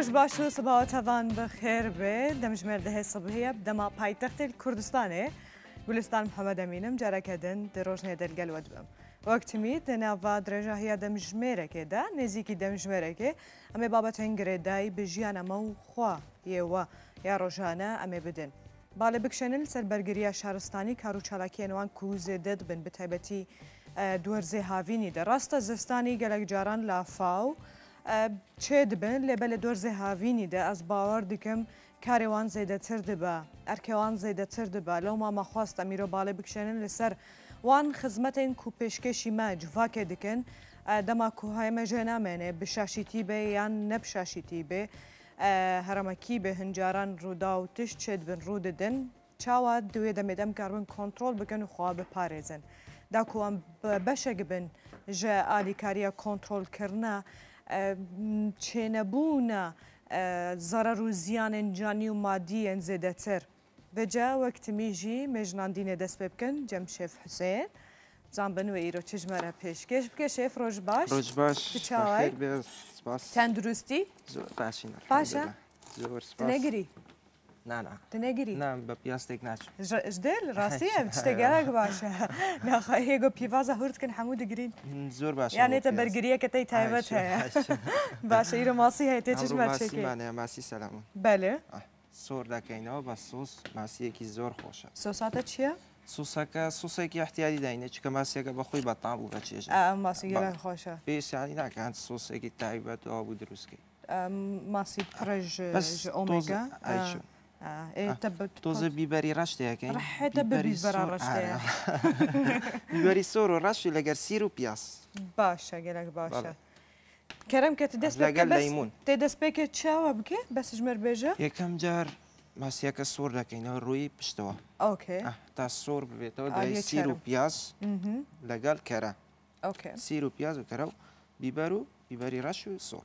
روز باش و صباح تاوان بخیر به دمج مرده صبحیه بدما پایتخت کردستانه گلستان محمد امینم جارا کدن دروش نیدل گل ودبم وقت می تنوا درجه هیا دمج مرکه دا نزیکی دمج مرکه اما بابت هنگره دای بجیان مو خوا یوا یا روشانه اما بدن بالا بکشنل سر برگریا شهرستانی کارو چالاکی انوان کوز دد بن به تایبتی دورزه هاوینی در راست زستانی گلک جاران لافاو چێ دبن لێبە لە دۆرزێ هاوینیدا ئەس باوەڕ دیکەم کارێوان زێدەتر دبە ئەرکێوان لوما ما خواست مامەخواستە بالا بکشنن لسر وان خدمت خزمەتین کو مج ما جوواکێ دکن دەما کوهایمە ژێ نامێنێ بشاشیتی به یان نەپشاشیتی بێ هەرەمەکی بێ هەنجاران ڕوودا و تشت چێت بن ڕوو ددن چاوە دوێ دەمێدەم کاربن کۆنتترۆل بکەن و خوا بپارێزن. داکوان بەشێک بن ژە ئالیکاریە کۆنتترۆلکردە չենەبوونە զարարուզյան են ջանի ու մադի են զեդեցեր։ Վեջա վակտիմի ժի մեջնանդին է դեսպեպկն ջեմշև Հուսեյն, ծամբնու է իրո չժմարը պեշկեշ, պկեշև ռոժբաշ, ռոժբաշ, պիչավայ, տեն դրուստի, պաշինար, պաշա, նեգրի, نانا دنەگیری نام بە پیاستێک ناچ دێر ڕاستیە شتێگەرەك باشە ناخواهێگە پیوازە هورتکن هەموو دەگرین زۆر باش یانێتە بەرگریە کە تەی تایبەت هەیە باشە ئیرە ماسی هەیە تێچمانەیە ماسی سەلام بەێ سۆر دەکەینەوە بە سوس ماسیەکی زۆر خۆشە سۆساتە چییە؟ سوسەکە سوسێکی احتیاری داینە چکە ماسیەکە بەخۆی بەتان بوو بە چێژ ماسیگەران خۆشە پێسیانی ناکەند سوسێکی تایبەتەوە بوو دروستکەی ماسی پڕژ ئۆمگا آه إيه تب توزي بيباري راشتي هكا رح تب بيباري راشتي بيباري سورو راشتي آه، لقر سيرو بياس باشا قالك باشا كرم كتدس بك بس تدس بك تشاو بك بس جمر بيجا يكم جار ماسيك السور لك إنه روي بشتوا أوكي أه تا السور ببيتو آه، ده سيرو بياس لقال كرا أوكي سيرو بياس وكرا بيبرو بيبري راشو سور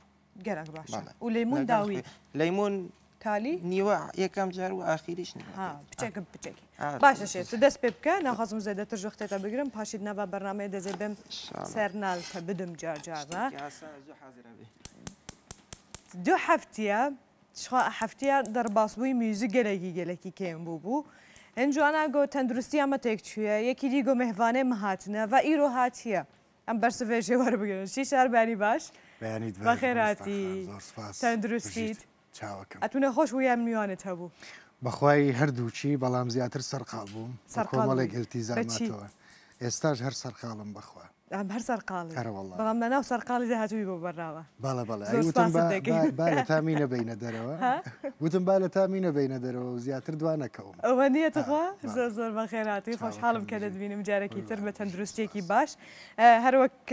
قالك باشا وليمون داوي ليمون کالی نیوە یەکەم جار و ئاخیریش بچێکم بچێکی باشە شێت دەست پێ بکە ناخوازم زێدەتر تا بگیرم پاشید نەبا بەرنمەیە دەزێ بم سەرناڵکە بدم جارجارە دو هەفتە هەفتە میوزیک میوزی گەلێکی که کێم بو بوو. هەن جوانە گۆ تەندروستی ئەمە تێکچویە یکی دیگۆ مهوانه مهاتنه و ام برسه ئەم بەرسڤێژێ وەربگرن شی شاربانی باش بەخێراتی تەندروستیت. چاوەکەم ئەتونە خۆش ویان میوانت هەبوو بەخوای هەردووچی بەڵام زیاتر سەرقال بووم سەرقامەڵێک گلتی زاناتەوە ئێستاش هەر سەرقالم بخوا هەر سەرقاڵی بەڵام لە ناو سەرقالی هاتووی بۆ بەرناوە بەڵە بەڵێ تامینە بینە دەرەوە وتم با لە تامینە بینە دەرەوە و زیاتر دوانەکەم ئەوە نیەتخوا زۆر زۆر بەخێراتی خۆشحاڵم کە دەبینم جارێکی تر بە تەندروستێکی باش هەروەک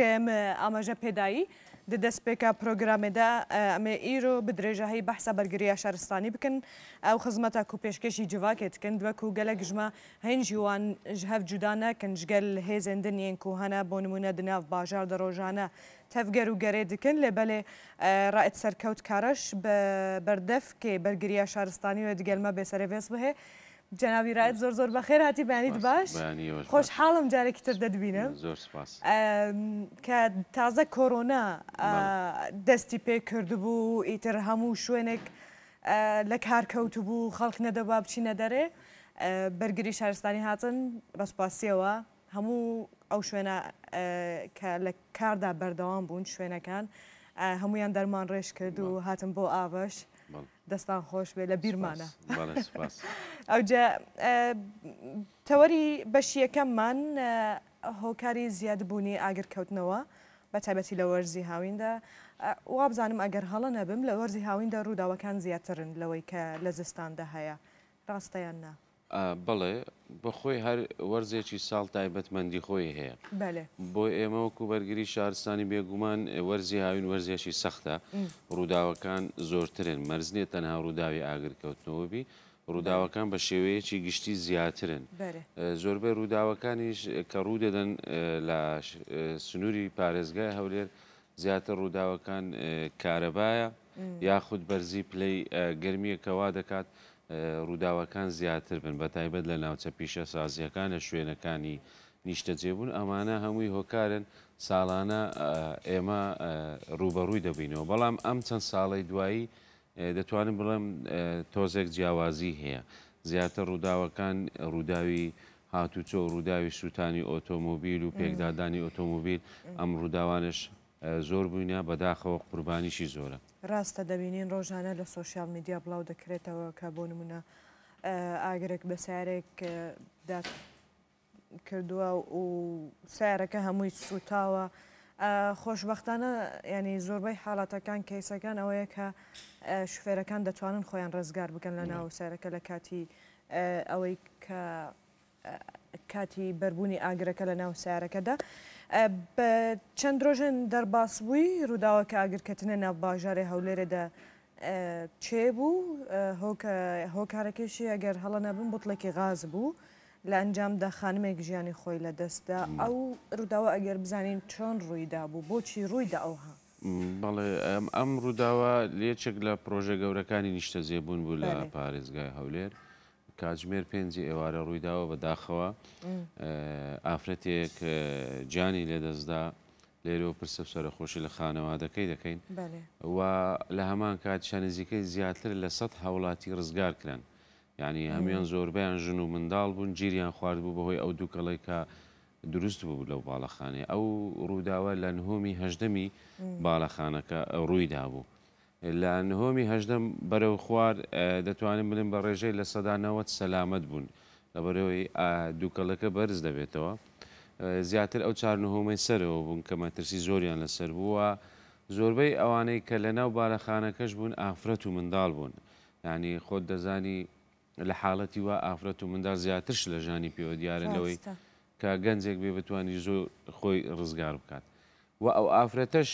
ئاماژە پێدایی. د دەستپێکە پرۆگرامێدا ئەمێ ئیرۆ بدرێژەهی بەحسا بەرگریە شارستانی بکەن ئەو خزمەتە کو پێشکەشی جوواکێتکن دووەک و گەلە گژمە هەین جیوان هەف جودانە کنجگەل هێزێندنیەن و هەنا بۆ نمونە دناو باژار دەڕۆژانە تەفگەر و گەرێ دکن لێ بەلێ ڕائت سەرکەوت کارەش بەردەفکێ بەرگریە شارستانی و دگەلمە بێسەرڤێز بهێ جەناویرایەت زۆر زۆر بە خێر هاتی بانیت باش خۆشحاڵم جارێکی تر دەدبینم کە تازە کۆرۆنا دەستی پێ کردبوو ئیتر هەموو شوێنێک لە کارکەوت بوو خەڵک نەدەبا بچینە دەرێ بەرگری شارستانی هاتن بەسپاسیەوە هەموو ئەو شوێنە کە لە کاردا بەردەوام بوون شوێنەکان هەمویان دەرمان ڕێژ کرد و هاتم بۆ ئاوەش. دەستان خۆش بێ لە بیرمانە ئەوجە تەوەری بەشیەکەممان هۆکاری زیادبوونی ئاگرکەوتنەوە بە تایبەتی لە وەرزی هاویندا وا بزانم ئەگەر هەڵە نەبم لە وەرزی هاویندا ڕووداوەکان زیاترن لەوەی کە لە زستاندا هەیە ڕاستەیان نا. بڵێ بەخۆی هەر وەرزێکی ساڵ تایبەتمەندی خۆی هەیە بۆ ئێمە وەکو بەرگری شارستانی بێگومان وەرزی هاوین وەرزیەشی سەختە ڕووداوەکان زۆرترن مەرزنیە تەنها ڕووداوی ئاگرکەوتنەوەبی ڕووداوەکان بە شێوەیەکی گشتی زیاترن زۆربەی ڕووداوەکانیش کە ڕوو دەدەن لە سنووری پارێزگای هەولێر زیاتر ڕووداوەکان کارەبایە یاخود بەرزی پلەی گرمیەکەوا دەکات. ڕووداوەکان زیاتر بن بە تایبەت لە ناوچە پیشە سازیەکان لە شوێنەکانی نیشتە جێبوون ئەمانە هەمووی هۆکارن ساڵانە ئێمە ڕوبەڕووی دەبینەوە بەڵام ئەم چەند ساڵی دوایی دەتوانم بڵێم تۆزێک جیاوازی هەیە زیاتر ڕووداوەکان ڕووداوی هاتوچۆ ڕووداوی سووتانی ئۆتۆمۆبیل و پێکدادانی ئۆتۆمۆبیل ئەم ڕووداوانش زۆر بووینە بەداخەوە قوربانیشی زۆرە. ڕاستە دەبینین ڕۆژانە لە سوۆسیال میدیا بڵاو دەکرێتەوە کە بۆ نمونە ئاگرێک بە سارێک کردووە و سارەکە هەمووی سوتاوە خۆشببختانە ینی زۆربەی حاڵاتەکان کەیسەکان ئەوەیە کە شوفێرەکان دەتوانن خۆیان ڕزگار بکەن لە ناو سارەکە لە کاتی ئەوەی کە کاتی بەربوونی ئاگرەکە لە ناو سارەکەدا چەند درۆژن دەرباس بووی ڕووداوەکە ئاگرکەتنە ناو باژارێ هەولێرەدا چێ بوو هۆکارەکەشی ئەگەر هەڵە نەبن بوتڵێکی غاز بوو لە ئەنجامدا خانمێک ژیانی خۆی لە دەستدا ئەو ڕووداوە ئەگەر بزانین چۆن ڕوویدا بوو بۆچی ڕوویدا ئەوها بەڵێ ئەم ڕووداوە لێچێک لە پرۆژە گەورەکانی نیشتە زێبوون بوو لە پارێزگای هەولێر. کاتژمێر پێنجی ئێوارە ڕوویداوە بەداخەوە ئافرەتێک جانی لێدەستدا لێرە و پرسە سەرخۆشی لە خانەوادەکەی دەکەین و لە هەمان کات شانزیەکەی زیاتر لە سەد هاوڵاتی ڕزگار کرن یعنی هەمیان زۆربیان ژن و منداڵ بوون گیریان خوارد بوو بەهۆی ئەو دووکەڵێکە دروست بوو لەو باڵەخانێ ئەو ڕووداوە لە نهۆمی هەژدەمی باڵەخانەکە ڕوویدا بوو لە نهۆمی هەژدەم بەرەو خوار دەتوانم بنم بە ڕێژەی لە سەدانەوەت سەلامت بوون لە بەرەوەی دووکەڵەکە بەرز دەبێتەوە زیاتر ئەو چار نهۆمەی سەرەوە بوون کە مەترسی زۆریان لەسەر بووە زۆربەی ئەوانەی کە لە ناو بارەخانەکەش بوون ئافرەت و منداڵ بوون ینی خۆت دەزانی لە حاڵەتی وا ئافرەت و منداڵ زیاترش لە ژانی پێوە دیارنەوەی کە گەنجێک بێ بتوانانی زۆر خۆی ڕزگار بکات و ئەو ئافرەتەش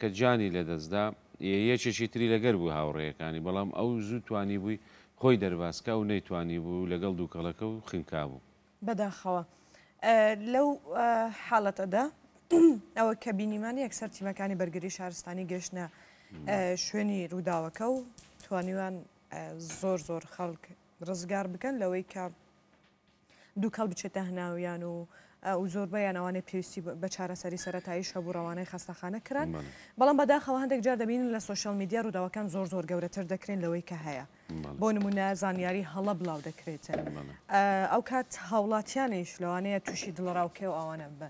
کە جانی لەدەستدا یەکێکی تری لەگەر بوو هاوڕێیەکانی بەڵام ئەو زوو توانی بووی خۆی دەرباسکە و نەیتوانی بوو لەگەڵ دووکەڵەکە و خینکا بوو بەداخەوە لەو حاڵەتەدا ئەوە کە بینیمان یەکسەر تیمەکانی بەرگری شارستانی گەشتە شوێنی ڕووداوەکە و توانیوان زۆر زۆر خەڵک ڕزگار بکەن لەوەی کە دووکەڵ بچێتە هەناویان و و زۆربیان ئەوانەی پێویستی بە چارەسەری سەتاییش هەبوو ڕوانەی خستەخانە کران بەڵام بەداخەوە هەندێک جار دەبین لە سوۆشال میدیا ڕووداوەکان زۆر زۆر گەورەتر دەکرێن لەوەی کە هەیە بۆ نمونە زانیاری هەڵە بڵاو دەکرێتە ئەو کات هاوڵاتیانیش لەوانەیە تووشی دڵڕاوکێ و ئەوانە بە.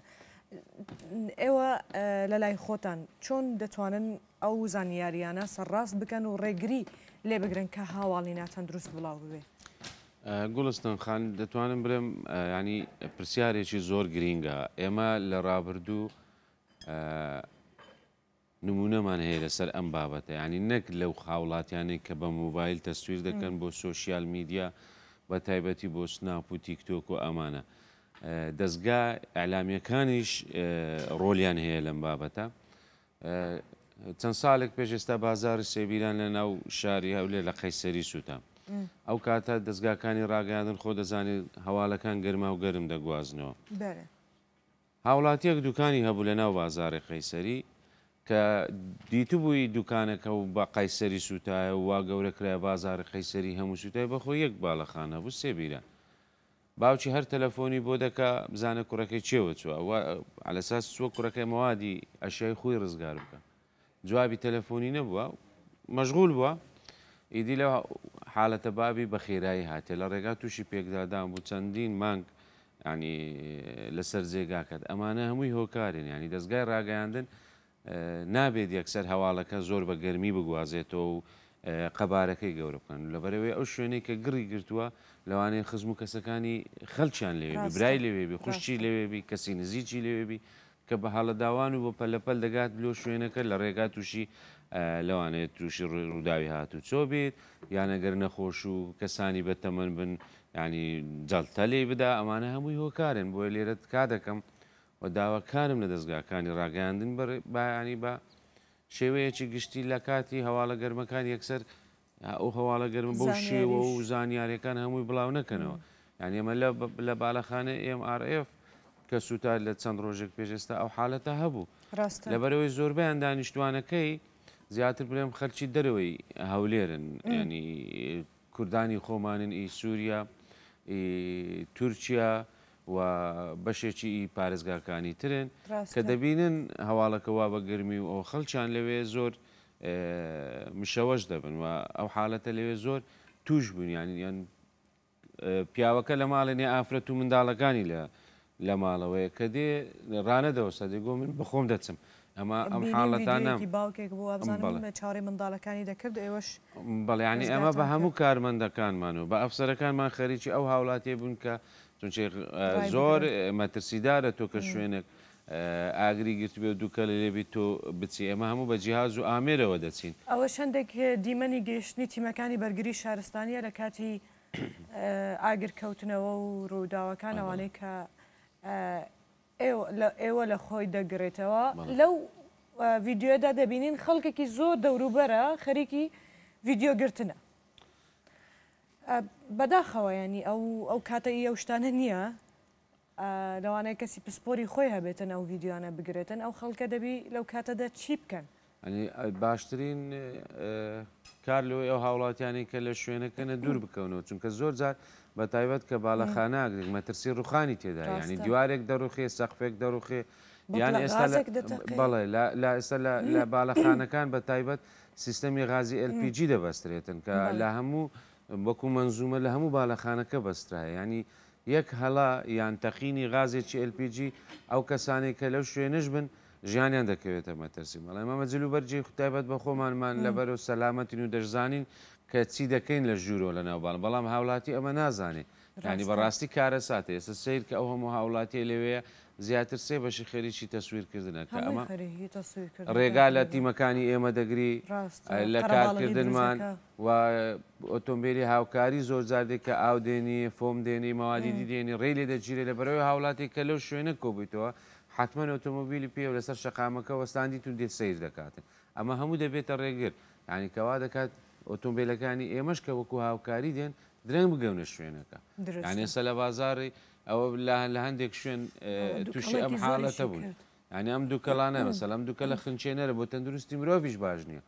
ئێوە لە لای خۆتان چۆن دەتوانن ئەو زانیاریانە سەرڕاست بکەن و ڕێگری لێ بگرن کە هاواڵی ناتەن دروست بڵاو بوێ گوڵستن خان دەتوانم برم ینی پرسیارێکی زۆر گرینگە ئێمە لە ڕابردوو نمونەمان هەیە لەسەر ئەم بابەتە ینی نەک لەو خاوڵاتیانێک کە بە موبایل تەسویر دەکەن بۆ سوۆسیال میدیا بە تایبەتی بۆ سناپ و تیکتۆک و ئەمانە دەستگا ئەلامیەکانیش ڕۆلیان هەیە لەم بابەتە چەند ساڵێک پێش ئێستا بازاری سێبیران لە ناو شاری هەولێ لە قەیسەری سووتام ئەو کاتە دەستگاکانی ڕاگەاندن خۆ دەزانێت هەواڵەکان گەرما و گەرم دەگوازنەوە هاوڵاتیەک دوکانی هەبوو لە ناو بازارێ خەیسەری کە دیتبووی دوکانەکە و بە قایسەری سوتایە و وا گەورە کرای بازار خەیسەری هەموو سوتای بەخۆ یەک باڵەخانە بوو سێبیرە باوکی هەر تەلەفۆنی بۆ دەکا بزانە کوڕەکەی چێوە چوە ئەلەساس سووە کوڕەکەی مەوادی ئەشای خۆی ڕزگار بکە جوابی تەلەفۆنی نەبووە مەشغول بووە ئیدی لە حالەتە بابی بە خێرایی هاتێ لە ڕێگا تووشی پێکدادان بوو چەندین مانگ ینی لەسەر جێگاکەت ئەمانە هەمووی هۆکارین ینی دەستگای ڕاگەیاندن نابێت یەکسەر هەواڵەکە زۆر بە گەرمی بگوازێتەوە و قەبارەکەی گەورە بکەن لەبەرەوەی ئەو شوێنەی کە گڕی گرتووە لەوانەیە خزم و کەسەکانی خەلچیان لێوێ برای لەوێبی خوشتی لەوێبی کەسی نزییکی لەوێبی کە بە حاڵە داوان و بە پەلەپەل دەگات لۆ شوێنەکە لە ڕێگا تووشی لەوانێت تووشی ڕووداوی هاتو چۆ بێت یانەگەر نەخۆش و کەسانی بەتەمەن بن ینی جەڵتە لێ بدا ئەمانە هەمووی هۆکارن بۆیە لێرە کا دەکەم و داواکارم لە دەستگاکانی ڕاگەاندن بەیانی بە شێوەیەکی گشتی لە کاتی هەواڵە گەرمەکان یەکسەر ئەو هەواڵە گەرم بەو شێوە و زانیاریەکان هەمووی بڵاو نەکەنەوە یان ئێمە لە بالاخانە MRF کە سووتار لە چەند ڕۆژێک پێشێستا ئەو حالەتە هەبوو لەبەرەوەی زۆربیان دانیشتوانەکەی زیاتر بڵێم خەرچی دەرەوەی هەولێرن ینی کوردانی خۆمانن ئی سووریا تورکیا و بەشێکی ئی پارێزگاکانی ترن کە دەبینن هەواڵەکە وا بە گرمی و ئەو خەڵچان لەوێ زۆر مشەوەش دەبن و ئەو حالەتە لەوێ زۆر توش بوونیانی یان پیاوەکە لە ماڵێنێ ئافرەت و منداڵەکانی لە لە ماڵەوەی کە دێ ڕانەدەوە سەدەگۆ من بخۆم دەچم. ئەمە ئەم حاڵەتانە چاری منداڵەکانی دەکرد ئێوەش بەڵیانی ئەمە بە هەموو کارمەندەکانمان و بە ئەفسەرەکانمان خەریکی ئەو هاوڵاتێ بوون کە چونچێ زۆر مەترسیدارە تۆ کە شوێنێک ئاگری گرت بێ دووکە لە لێبی تۆ بچی ئەمە هەموو بە جیاز و ئامێرەوە دەچین ئەوە شەندێک دیمەنی گەشتنی تیمەکانی بەرگری شارستانیە لە کاتی ئاگر کەوتنەوە و ڕووداوەکان ئەوانەی کە ئێوە لە خۆی دەگرێتەوە لەو ویددیۆدا دەبینین خەڵکێکی زۆر دەوروبەرە خەریکی ویددیۆگرتنە بەداخەوەیانی ئەو ئەو کاتە ئەو شتانە نییە لەوانەیە کەسی پسپۆری خۆی هەبێتن ئەو ویددیوانە بگرێتن ئەو خەڵکە دەبی لەو کاتەدا چی بکەن باشترین کار لەوەی ئەو هاوڵاتیانی کە لە شوێنەکەنە دوور بکەونەوە چونکە زۆر جار بە تایبەت کە بالاخانەگرێک مەترسی ڕوخانی تێدا ینی دیوارێک دەڕوخێ سەخفێک دەڕوخێ یان ئێستا بەڵێ لا ئێستا لە بالاخانەکان بە تایبەت سیستەمی غازی LPG دەبەسترێتن کە لە هەموو وەکو منزومە لە هەموو بالاخانەکە بەسترایە ینی یەک هەڵا یان تەخینی غازێکی LPG ئەو کەسانێک کە لەو شوێنش بن ژیانیان دەکەوێتە مەتەسی مەڵی مەمە جللو بەرجی خوتابەت بە خۆمانمان لەبەر و سەلامەتین و دەشزانین کە چی دەکەین لە ژوورۆ لە ناوبان بەڵام هاوڵاتی ئەمە نازانێت ینی بەڕاستی کارە ساتێ ئێستا سیر کە ئەو هەموو هاوڵاتی لەوەیە زیاتر سێ بەشی خەریکی تەسویرکردنە کە ئەمە ڕێگا لە تیمەکانی ئێمە دەگری لە کارکردنمان و ئۆتۆمبیلی هاوکاری زۆر زاردێک کە ئاودێنی فۆم دێنی مەوادی دیدێنی ڕێ لێ دەگیرێ لە بەرەوەی هاوڵاتی کە لەو شوێنە کۆبیتەوە حتممە ئۆتۆمبیلی پێ لەسەر شقامەکە وەستاندی تون دێت سیر دەکاتن ئەمە هەموو دەبێتە ڕێگر ینی کەوا دەکات ئۆتۆمبیلەکانی ئێمەش کە وەکو هاوکاری دێن درنگ بگەونە شوێنەکە یانێسە لە بازاری ئەوە لە هەندێک شوێن تووشی ئەم حالەتە بوون ینی ئەم دوو کەلانە مەسەلام دووکە لە خنچێنەرە بۆ تەندروستی مرۆڤش باش نییە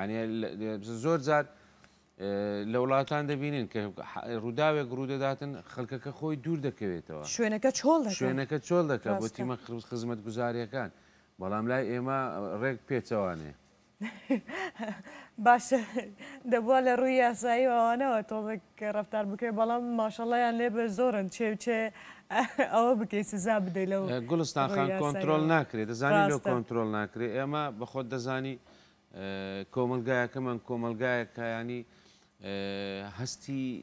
ینی زۆر زیاد لە وڵاتان دەبینین کە ڕووداوێک گرودەداتن خەکەکە خۆی دوور دەکەوێتەوە شوێنەکە چۆڵ شوێنەکە چۆڵ دەکە بۆ تیمە خزمەت گوزاریەکان بەڵام لای ئێمە ڕێک پێچەوانێ. باشە دەبووە لە ڕووی یاساییەوەوانەوە تۆڵێک ڕفتار بکەی بەڵام ماشەڵەیان لێبە زۆرن چێوچێ ئەوە بکەی سزا بدەی لەو گوڵستانخان کۆنتترۆل ناکرێت دەزانی لە کۆنتترۆل ناکرێت ئێمە بەخۆت دەزانی کۆمەلگایەکەمان کۆمەلگایەکایانی هەستی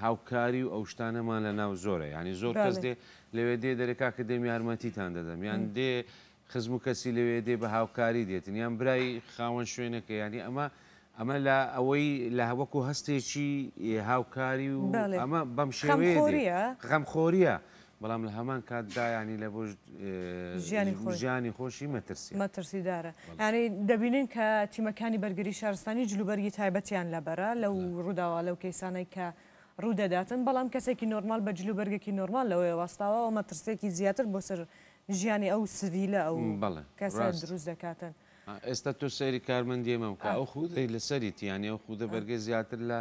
هاوکاری و ئەو شتانەمان لە ناو زۆرە ینی زۆر کەس دێ لەوێ دێ دەرەکا کە دێم یارمەتیتان دەدەم یان دێ خزم و کەسی لەوێ دێ بە هاوکاری دێتن یان برای خاوەن شوێنەکە ینی ئەمە ئەمە لە ئەوەی لە هەوەکو هەستێکی هاوکاری و ئەمە بەم شێوەیە خەمخۆریە. بەڵام لە هەمان کاتدایانی لە بۆ ژیانی خۆشی مەترسی مەترسیدارە یاری دەبینین کە تیمەکانی بەرگری شارستانی جلوبەرگی تایبەتیان لەبەرە لەو ڕووداوا لەو کەیسانەی کە ڕوودەداتن بەڵام کەسێکی نۆرمال بە جلوبەرگێکی نۆرمال لەوەی وەستاوە و مەترسێکی زیاتر بۆ سەر ژیانی ئەو سڤیلە ئەو کەس دروست دەکاتن ئێستا تۆ سەیری کارمەندیێمە بکە ئەو خودەی لەسەری تیانی ئەو خودە بەرگی زیاتر لە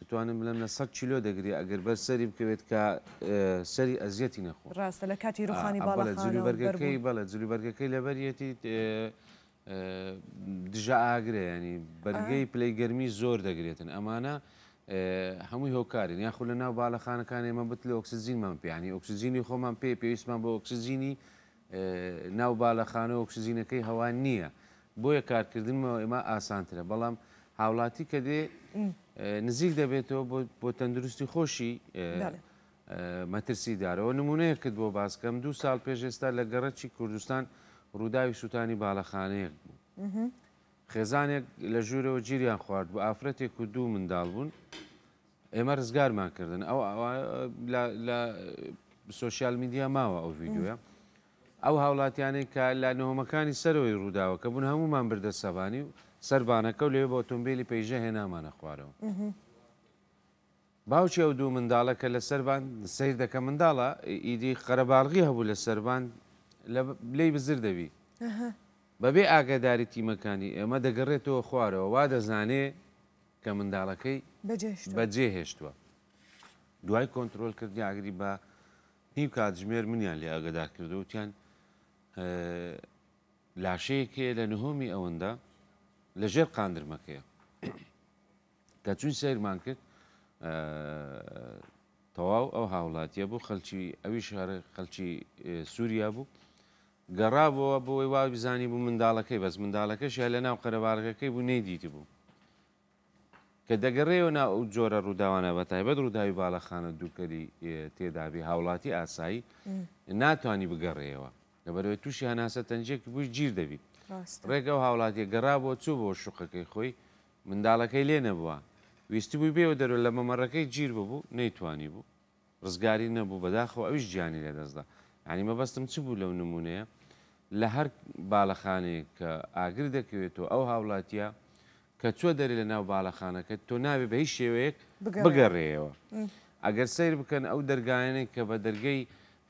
دەتوانم بڵم لە 100 کیلۆ دەگری ئەگەر بەر سەری بکەوێت کە سەری ئەزیەتی نەخۆ ڕاستە لە کاتی ڕخانی باڵە جلوبەرگەکەی بەڵە جلوبەرگەکەی لە بەریەتی دژە ئاگرێ ینی بەرگەی پلەی گەرمی زۆر دەگرێتن ئەمانە هەمووی هۆکارین یاخو لە ناو باڵەخانەکان ئێمە بت لە ئۆکسزیینمان پیانی ئۆکسزیینی خۆمان پێ پێویستمان بۆ ئۆکسزیینی ناو باڵەخانە ئۆکسزیینەکەی هەوان نییە بۆیە کارکردنەوە ئێمە ئاسانترە بەڵام هاوڵاتی کە دێ نزیک دەبێتەوە بۆ تەندروستی خۆشی مەترسی دارەوە نمونەیە کرد بۆ باسکەم دو ساڵ پێش ئێستا لە گەڕەکی کوردستان ڕووداوی سووتانی باڵەخانەیەک بوو. خێزانێک لە ژوورەوە گیریان خوارد بوو ئافرەتێک و دوو منداڵ بوون ئێمە ڕزگارمان کردن ئەو لە سوسیال میدیا ماوە ئەو یددیوە ئەو هاوڵاتیانێک کە لە نەوەمەکانی سەرەوەی ڕووداوە کە بوون هەمومان بردە سەبانی و سەربانەکە و لێ بۆ ئۆتۆمبیلی پێیژە هێنامانە خوارەوە باوچی ئەو دوو منداڵەکە لە سەربان سیر دەکە منداڵە ئیدی خەرەباڵغی هەبوو لە سەربان لی بزر دەبی بەبێ ئاگاداری تیمەکانی ئێمە دەگەڕێتەوە خوارەوە وا دەزانێ کە منداڵەکەی بەجێ هێشتووە دوای کۆنتترۆل کردی ئاگری بە نیم کاتژمێر منیان لێ ئاگدار کردو وتیان لاشەیەکێ لە نهۆمی ئەوەندە لەژێر قاندرمەکەیە کە چون سیرمان کرد تەواو ئەو هاوڵاتیە بوو خەلکی ئەوی شارە خەلکی سووریا بوو گەڕابەوە بۆی وا بزانی بوو منداڵەکەی بەس منداڵەکەش لە ناو قەرەبارگەکەی بوو نەیدیتی بوو کە دەگەڕێەوە ناو ئەو جۆرە ڕووداوانە بە تایبەت ڕووداوی باڵەخانە دوورکەری تێدابی هاوڵاتی ئاسایی ناتانی بگەڕێەوە لەبەرەوەی تووشی هەناسە تەنجێک بووی گیر دەبیت ڕێگە و هاوڵاتی گەڕا بۆ چوو بۆ شوقەکەی خۆی منداڵەکەی لێ نەبووە ویستی بووی بێەوە دەرو لە مەمەڕەکەی گیر ببوو نەیتوانی بوو ڕزگاری نەبوو بەداخەوە ئەویش گیانی لە دەستدا ینی مەبەستم چ بوو لەو نمونەیە لە هەر باڵەخانێک کە ئاگر دەکەوێتەوە ئەو هاوڵاتیە کە چوە دەری لە ناو باڵەخانەکە تۆ ناوێ بە هیچ شێوەیەک بگەڕێەوە ئەگەر سیر بکەن ئەو دەرگایەنێک کە بە دەرگەی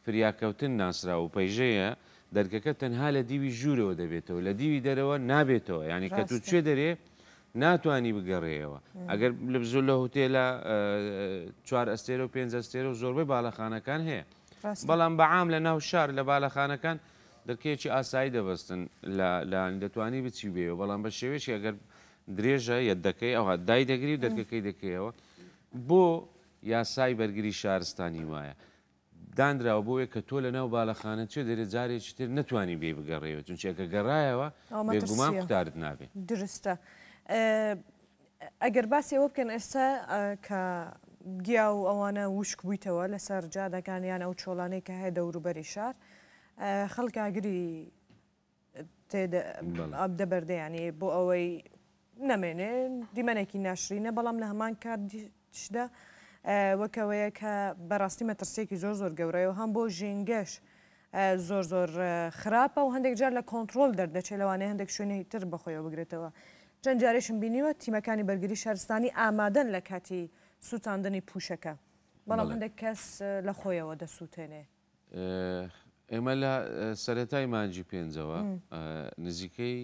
فریاکەوتن ناسرا و پەیژەیە دەرگەکە تەنها لە دیوی ژوورەوە دەبێتەوە لە دیوی دەرەوە نابێتەوە ینی کە تو چێ دەرێ ناتوانانی بگەڕێەوە ئەگەر لە بزۆر لە هوتێلە چوار ئەستێرە و پێ ئەستێرە و زۆربەی باڵەخانەکان هەیە بەڵام بەعام لە ناو شار لە باڵەخانەکان دەرکەیەکی ئاسایی دەبستن دەتوانی بچی بێەوە بەڵام بە شێوێکی ئەگەر درێژە یەدەکەی ئەوها دای دەگری و دەرگەکەی دەکەیەوە بۆ یاسای بەرگری شارستانی وایە دانراوە بۆیە کە تۆ لە ناو باڵەخانە چێ دەرێ جارێکی تر نتوانی بێ بگەڕێەوە چونچێکە گەڕایەوە بێگومان قوتارت نابێت درستە ئەگەر باسیەوە بکەن ئێستا کە گیا و ئەوانە وشک بوویتەوە لەسەر جادەکانیان ئەو چۆڵانەی کە هەیە دەوروبەری شار خەڵکاگری دەبەردەیانی بۆ ئەوەی نامێنێ دیمەنێکی ناشرینە بەڵام لە هەمان کاتشدا وەکەوەیە کە بەڕاستی مەترسێکی زۆر زۆر گەورەیە و هەم بۆ ژینگەش زۆر زۆر خراپە و هەندێک جار لە کۆنتترۆل دەردەچێت لەوانەیە هەندێک شوێنی تر بەخۆیەوە بگرێتەوە چەند جارێشم بینیوە تیمەکانی بەرگری شارستانی ئامادەن لە کاتی سووتاندنی پوشەکە بەڵام هەندێک کەس لە خۆیەوە دەسووتێنێ ئێمە لە سەتای مانجی پێنجەوە نزیکەی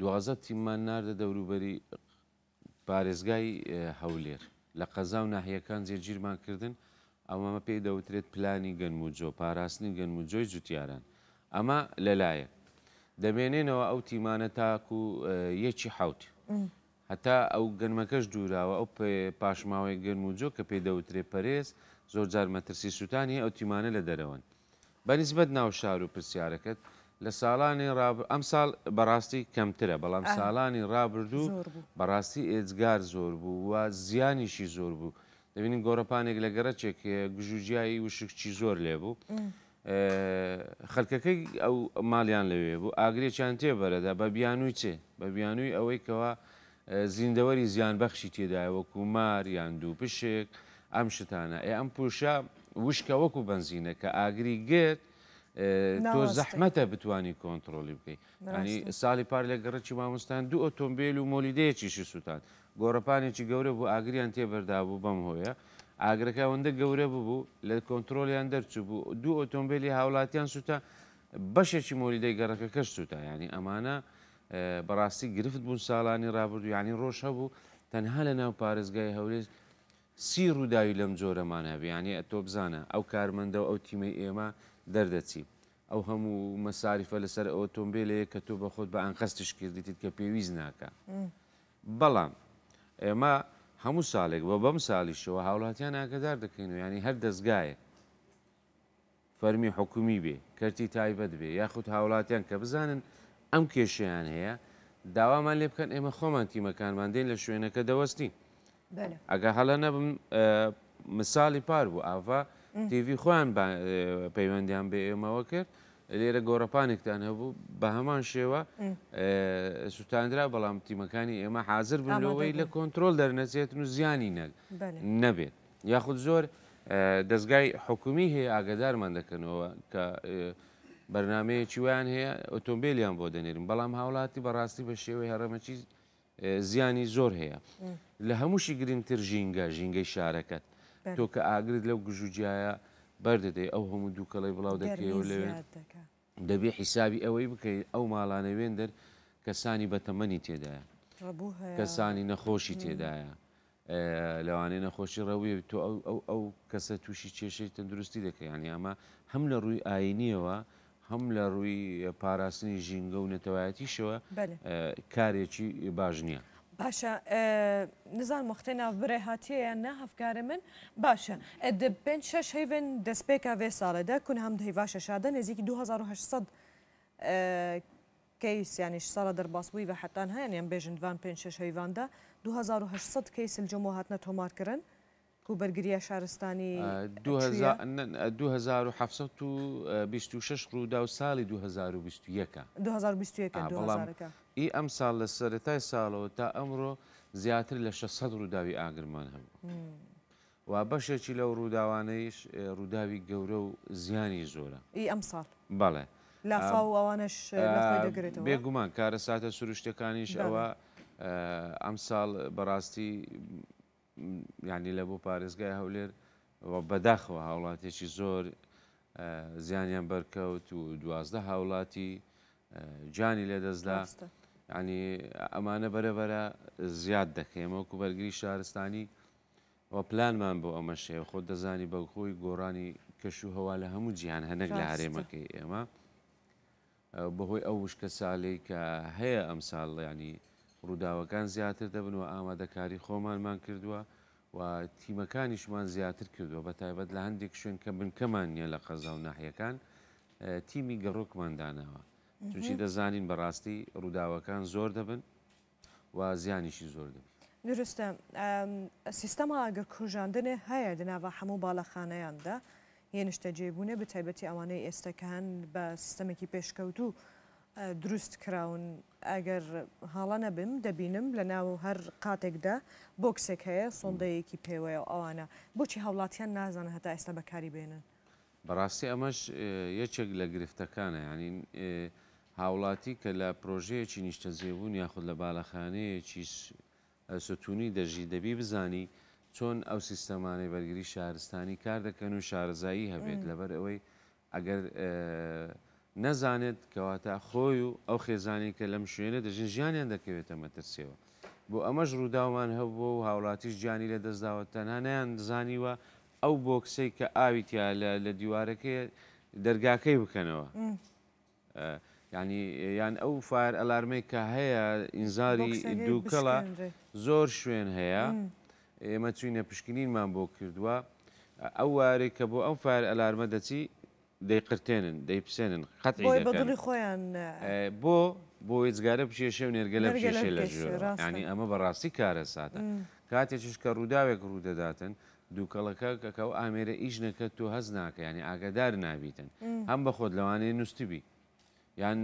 دوازە تیممان ناردە دەوروبەری پارێزگای هەولێر لە قەزا و ناحیەکان زیێرگیرمان کردن ئەومەمە پێی دەوترێت پلانی گەنم و جۆ پاراستنی گەنم و جۆی جوتیاران ئەمە لەلایە دەمێنێنەوە ئەو تیمانە تاکو و یەکی حوت هەتا ئەو گەنمەکەش دووراوە ئەو پاشماوەی گەنم و جۆ کە پێی دەوترێ پەرێز زۆر جار مەترسی سووتانی ئەو تیمانە لە دەرەوەن بەنسبەت ناو شار و پرسیارەکەت لە ساڵانی ئەم ساڵ بەڕاستی کەمترە بەڵام ساڵانی ڕابردوو بەڕاستی ئێجگار زۆر بوو و زیانیشی زۆر بوو دەبینین گۆڕپانێک لە گەرەچێک گژوجیایی وشکچی زۆر لێ بوو خەلکەکەی ئەو ماڵیان لەوێ بوو ئاگرێکیان تێبەرەدا بە بیانووی چێ بە بیانووی ئەوەی کەەوە زیندەوەری زیانبەخشی تێدایەوە کومار یان دوو پشێک ئەم شتانە ئێ ئەم پوشە وشکە وەکو بنزینە کە ئاگری گرت تۆ زەحمەتە بتانی کۆنتترۆلی بکەیت ینی ساڵی پار لە گەڕەکی مامۆستان دوو ئۆتۆمبیل و مۆلیدەیەکیشی سووتان گۆڕپانێکی گەورە بوو ئاگریان تێبەردا بوو بەم هۆیە ئاگرەکەوەندە گەورە ببوو لە کۆنتترۆلیان دەرچوو بوو دوو ئۆتۆمبیلی هاوڵاتیان سووتە بەشێکی مۆلیدەی گەڕەکە کەش سووتە ینی ئەمانە بەڕاستی گرفت بوون ساڵانی رابرردو ینی ڕۆژ هەبوو تەنها لە ناو پارێزگای هەولێز سی ڕووداوی لەم جۆرەمان هەبیانی ئە تۆ بزانە ئەو کارمەندە و ئەو تیمە ئێمە دەردەچی ئەو هەموو مەساریفە لەسەر ئۆتۆمبیلەیە کە تۆ بە خۆت بە ئەنقەستش کردیت کە پێویست ناکە بەڵام ئێمە هەموو ساڵێک بە بەم ساڵیشەوە هاوڵاتیان ئاگدار دەکەین و ینی هەر دەستگایە فەرمی حکومی بێ کەرتی تایبەت بێ یاخود هاوڵاتیان کە بزانن ئەم کێشیان هەیە داوامان لێ بکەن ئێمە خۆمان تیمەکانماندەین لە شوێنەکە دەوەستی ئەگە هەڵە نەبم مثالی پار بوو ئاوا تیوی خۆیان پەیوەندیان بێ ئێمەوە کرد لێرە گۆڕپانێکتان هەبوو بە هەمان شێوە سووتاندرا بەڵام تیمەکانی ئێمە حاضر بنەوەی لە کۆنتترۆل دەرنەچێت و زیانی نەبێت یاخود زۆر دەستگای حکومی هەیە ئاگدارمان دەکەنەوە کە بەرنمەیەکی ویان هەیە ئۆتۆمبیلیان بۆ دەنێرم بەڵام هاوڵاتی بەڕاستی بە شێوەی هەرەمەکی زیانی زۆر هەیە لە هەمووشی گرنگتر ژینگە ژینگەی شارەکەت تۆ کە ئاگرت لەو گژوجیایە بەردەدەی ئەو هەموو دووکەڵی بڵاو دەکەوە لەوێ دەبێ حیسابی ئەوەی بکەین ئەو ماڵانە وێندەر کەسانی بەتەمەنی تێدایە کەسانی نەخۆشی تێدایە لەوانەیە نەخۆشی ڕەوی تۆ ئەو کەسە تووشی کێشەی تەندروستی دەکەیانی ئەمە هەم لە ڕووی ئاینیەوە هەم لە ڕووی پاراستنی ژینگە و نەتەوایەتیشەوە کارێکی باش نییە. باشا آه، نزال مختنا برهاتي انا افكار من باشە پێ شش هەیڤن دەستپێکا وێ ساڵێدا کون هەم دەیوا شەشادە نزیکی 2600 آه، کەیس یانیش ساڵە دەرباسبووی بە حتان هەیە یان بێژندوان پێ شش هەیواندا 2600 کەیس الجمۆ هاتنە تۆمارکردن آه، و بەرگریە شارستانی 2726 ڕوودا و 26 ساڵی 2021 2021 2020. ئی ئەم ساڵ لە سەرەتای ساڵەوە تا ئەمڕۆ زیاتر لە 600 ڕووداوی ئاگرمان هەبوو. وا بەشێکی لەو ڕووداوانەیش ڕووداوی گەورە و زیانی زۆرە. ئی ئەم ساڵ بەڵێ. لافاوانش بێ گومان کارە ساتە سروشتەکانیش ئەوە ئەم ساڵ بەڕاستی ینی لە بۆ پارێزگای هەولێر بەداخەوە هاوڵاتێکی زۆر زیانیان بەرکەوت و دوازدە هاوڵاتی جانی لەدەستدا ینی ئەمانە بەرەبەرە زیاد دەکەێمەوەکو بەرگری شارستانی وە پلانمان بۆ ئەمە شێ خۆ دەزانی بەخۆی گۆڕانی کەش و هەوا لە هەموو جیان هەنەک لە هەرێمەکەی ئێمە بەهۆی ئەو وشکە ساڵی کە هەیە ئەم ساڵ ینی ڕووداوەکان زیاتر دەبنەوە ئامادەکاری خۆمانمان کردووە و تیمەکانیشمان زیاتر کردووە بە تایبەت لە هەندێک شوێن کە بنکەمان نیە لە قەزا و ناحیەکان تیمی گەڕۆکماندانەوە. چونچی دەزانین بەڕاستی ڕووداوەکان زۆر دەبن و زیانیشی زۆر دەبن درستە سیستەما ئەگەر کوژاندنێ هەیە دناوا هەموو باڵەخانەیاندا هێنشتە جێبوونە بە تایبەتی ئەوانەی ئێستەکان بە سیستەمێکی پێشکەوتوو دروست کراون ئەگەر هاڵە نەبم دەبینم لە ناو هەر قاتێکدا بۆکسێک هەیە سندەیەکی پێوەیە ئەوانە بۆچی هاوڵاتیان نازانە هەتا ئێستا بەکاری بێنن بەڕاستی ئەمەش یەکێک لە گرفتەکانە یانین هاوڵاتی کە لە پرۆژەیەکی نیشتەزیێبوون یاخود لە بالاخانەیەکی سوتونی دەژی دەبی بزانی چۆن ئەو سیستەمانەی بەرگری شارستانی کار دەکەن و شارزایی هەبێت لەبەر ئەوەی ئەگەر نەزانێت کەواتە خۆی و ئەو خێزانی کە لەم شوێنە دەژین ژیانیان دەکەوێتە مەترسیەوە بۆ ئەمەش ڕووداوان هەبوو و هاوڵاتیش گیانی لە دەستداوە تەنانیان زانیوە ئەو بۆکسەی کە ئاویتیا لە دیوارەکەی دەرگاکەی بکەنەوە. ینی یان ئەو فار ئەلارمەی کە هەیە ئینزاری دووکەڵە زۆر شوێن هەیە ئێمە چوینە پشکنینمان بۆ کردووە ئەو وارێک کە بۆ ئەو فار ئەلارمە دەچی دەیقرتێنن دەیپسێنن خەت خۆیان بۆ بۆ هێزگارە پشێشە و نێرگە لە پێشێ لە ژێر ینی ئەمە بەڕاستی کارە ساتە کاتێکش کە ڕووداوێک ڕوودەداتن دووکەڵەکە کەکەو ئامێرە ئیژنەکە تو هەز ناکە ینی ئاگدار نابیتن هەم بە خۆت لەوانەیە نووسبی یان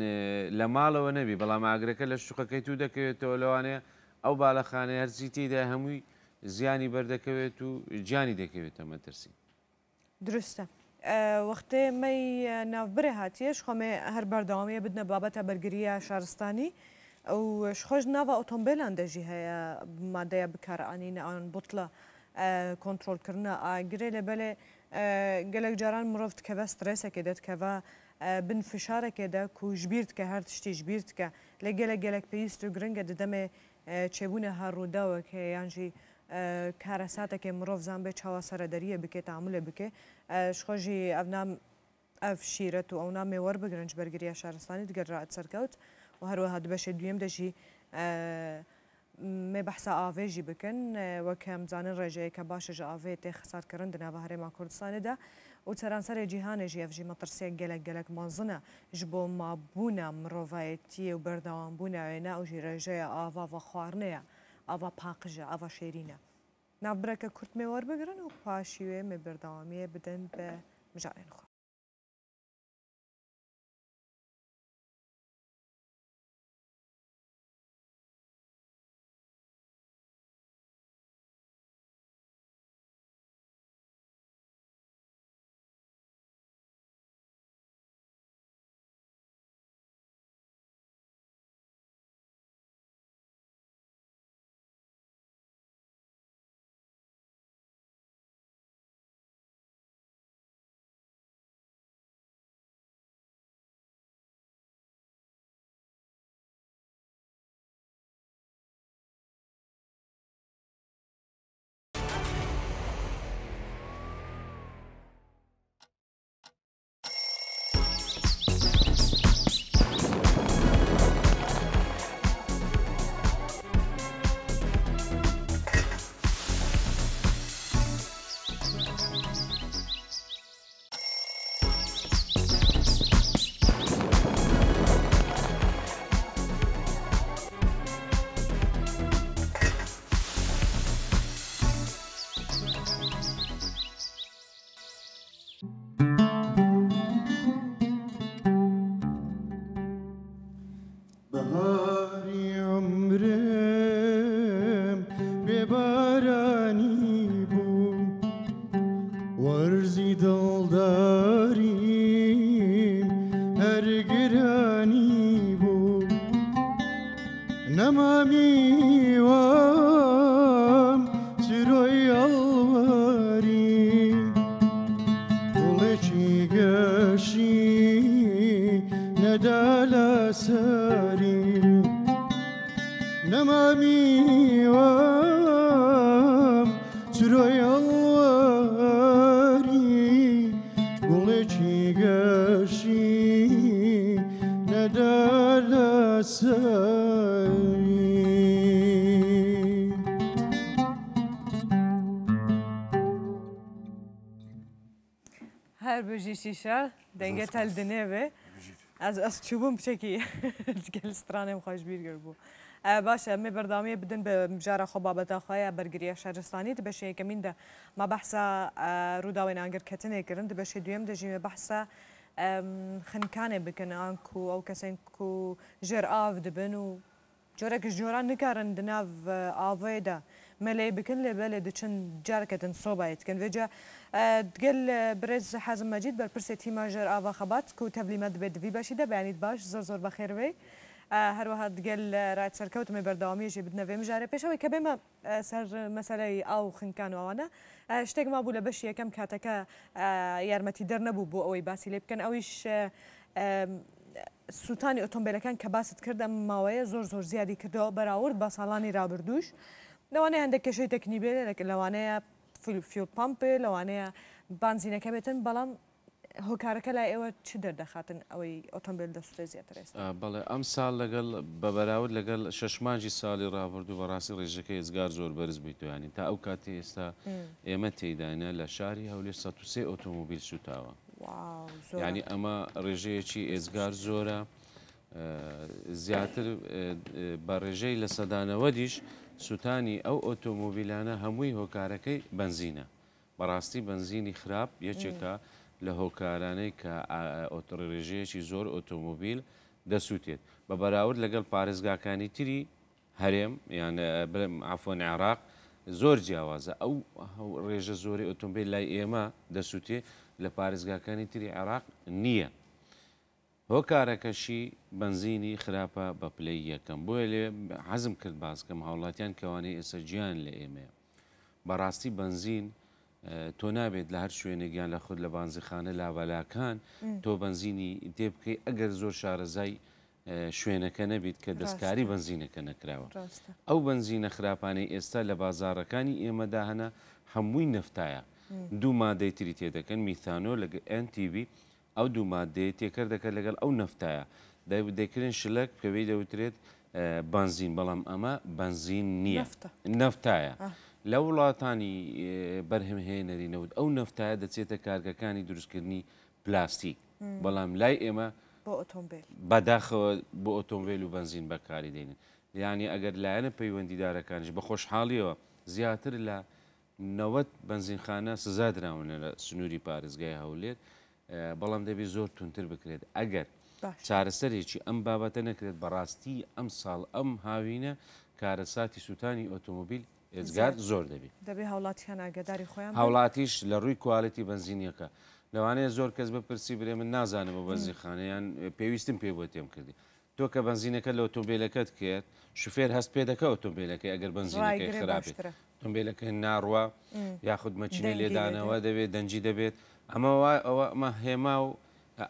لە ماڵەوە نەبی بەڵام ئاگرەکە لە شوقەکەی تو دەکەوێتەوە لەوانەیە ئەو بالاخانە هەرزی تێدا هەمووی زیانی بەردەکەوێت و جیانی دەکەوێتە مەترسی درستە وەختەیە مەی ناوبرێ هاتیەش خۆمێ هەر بەردەوامیە بدنە بابەتە بەرگریە شارستانی ئەو خۆش ناوە ئۆتۆمبیلان دەژی هەیە مادەیە بکارانینە ئەوان بوتڵە کۆنتترۆلکردە ئاگرێ لە بەلێ گەلک جاران مرۆڤ کەوە سترسێکی دەتکەوە بنفشارێکێ دا کو ژبیرت کە هەر تشتی ژبیرت کە لە گەلە گەلک پێویست و گرنگە دەدەمێ چێبوونە هەڕووداوەک یانژی کارەساتێکێ مرۆڤ زان بێ چاوەسەرە دەریە بکێت ئامولێ بکێ شخۆژی ئەفنام ئەف شیرەت و ئەو نامێ وەربگرنج بەرگریە شارستانی دگەڕات سەرکەوت و هەروەها بەشێ دوێم دەژی مێ بەحسا ئاوێژی بکەن وەکەم زانن ڕێژەیە کە باشەژە ئاوێت تێ خسارکردن دەناوە هەرێما کوردستانێدا و سەرانسەری جیهانێژی ئەفژی مەترسێک گەلک گەلک مەزنە ji بۆ مابوونە مرۆڤایەتی و بەردەوامبوونە وێنە ئەو ژیرەژەیە ئاواە خواردنەیە ئاوا پاقژە ئاوا شێرینە. ناوبرەکە کورتمێوەربگرن و پاشیوێ مێ بەردەوامیە بدەن بە مژارێن خۆ. شیشه دنگه تل دنه به از از چوبم بشکی گل استرانه مخاش بیرگر بو باشه می برنامه بدن به مجار خو بابت خوای برگری شهرستانی د بشه کمین ده ما بحثا رودا و نانگر کتنه کرن د بشه دویم د جیم بحثا خنکانه بکنه انکو او کسین کو جر آف دبنو جورک جوران نکارن دناو آوه ده مەلەی بکن لێ بە لێ دچن جارکەتن سۆبایەتکن وێجا دگەل آه، آه، برێز حەزم مەجید بەرپرسێت تیماژێر ئاوا خەبات کو تەبلیمە دەبێت دوی باشی دەبیانیت باش زۆر زۆر بەخێروەی هەروەها دگەل ڕات سەرکەوتمێ بەرداوامیژی بدنەوێ مژارە پێشەوەی کە بێمە سەر مەسەرەی ئاو خنکان ئەوانە شتێک ما بوو لە بەشی یەکەم کاتەکە یارمەتی دەرنەبوو بۆ ئەوەی باسی لێ بکەن ئەویش سووتانی ئۆتۆمبیلەکان کە باست کردم ماوەیە زور زور زیادی کردەوە بەراورد بە ساڵانی رابردوش. لەوانەیە هەندێک کێشەی تەکنی بێت لەوانەیە فیل پمپێ لەوانەیە بانزینەکە بێتن بەڵام هۆکارەکە لای ئێوە چی دەردەخاتن ئەوەی ئۆتۆمبیل دەستێ زیاترێست بەڵێ ئەم سال لەگەڵ بەبراود لەگەڵ شەشمانجی ساڵی ڕابردوو بەڕاستی ڕێژەکە ئێزگار زۆر بەرز بیتوانانی تا ئەو کاتی ئێستا ئێمە تێدانە لە شاری هەولێ 1970 ئۆتۆمبیل سوتاوە ینی ئەمە ڕێژەیەکی ئێزگار زۆرە زیاتر بە ڕێژەی لە سەدانەوە دیش سووتانی ئەو ئۆتۆمۆبیلانە هەمووی هۆکارەکەی بنزینە بەڕاستی بنزینی خراپ یەکێکە لە هۆکارانەی کە ئۆتۆڕێژەیەکی زۆر ئۆتۆمۆبیل دەسووتێت بە بەراورد لەگەڵ پارێزگاکانی تری هەرێم یان ئافۆن عراق زۆر جیاوازە ئەو ڕێژە زۆری ئۆتۆمبیل لای ئێمە دەسووتێ لە پارێزگاکانی تری عراق نییە. ئەو کارەکەشی بنزینی خراپە بە پلەی یەکەم بۆیە لێ حەزم کرد بازکەم هاوڵاتیان کەوانەی ئێستا گیان لە ئێمە بەڕاستی بنزین تۆ نابێت لە هەر شوێنێکیان لە خود لە بانزیخانە لاوەلاکان تۆ بنزینی دێ بکەی ئەگەر زۆر شارەزای شوێنەکە نەبیت کە دەستکاری بنزینەکە نەکراوە ئەو بنزینە خراپانەی ئێستا لە بازارەکانی ئێمەدا هەنا هەمووی نفتایە دوو مادەی تری تێدەکەن میثانۆ لە NTV ئەو دوو مادێ تێکەر دەکات لەگەڵ ئەو نفتایە دەکردن شلک پێوەی دەوترێت بنزین بەڵام ئەمە بنزین نییە نفتایە لە وڵاتانی بەرهمهێنەری نەوت ئەو نفتایە دەچێتە کارگەکانی دروستکردنی پلاستیک بەڵام لای ئێمە بەداخەوە بۆ ئۆتۆمبیل و بنزین بەکاری دێنن یعنی ئەگەر لایەنە پەیوەندیدارەکانش بە خۆشحاڵیەوە زیاتر لە نەوەت بنزینخانە سزادراونە لە سنووری پارێزگای هەولێت بەڵام دەبێت زۆر تونتر بکرێت ئەگەر چارەسەرێکی ئەم بابەتە نەکرێت بەڕاستی ئەم ساڵ ئەم هاوینە کارەساتی سووتانی ئۆتۆمبیل ئێزگار زۆر دەبێت دەبێت هاوڵاتیان ئاگداری خۆیان هاوڵاتیش لە ڕووی کوالەتی بنزینیەکە لەوانەیە زۆر کەس بەپرسی برێ من نازانم بە بەنزیخانەیان پێویستم پێ بۆ تێم کردی تۆ کە بنزینەکە لە ئۆتۆمبیلەکەت کرد شوفێر هەست پێ دەکە ئۆتۆمبیلەکەی ئەگەر بنزینەکەی خراپێت ئۆتۆمبیلەکە ناڕوە یاخود مەچینی لێدانەوە دەبێت دەنجی دەبێت ئەمە ئەوەمە هێما و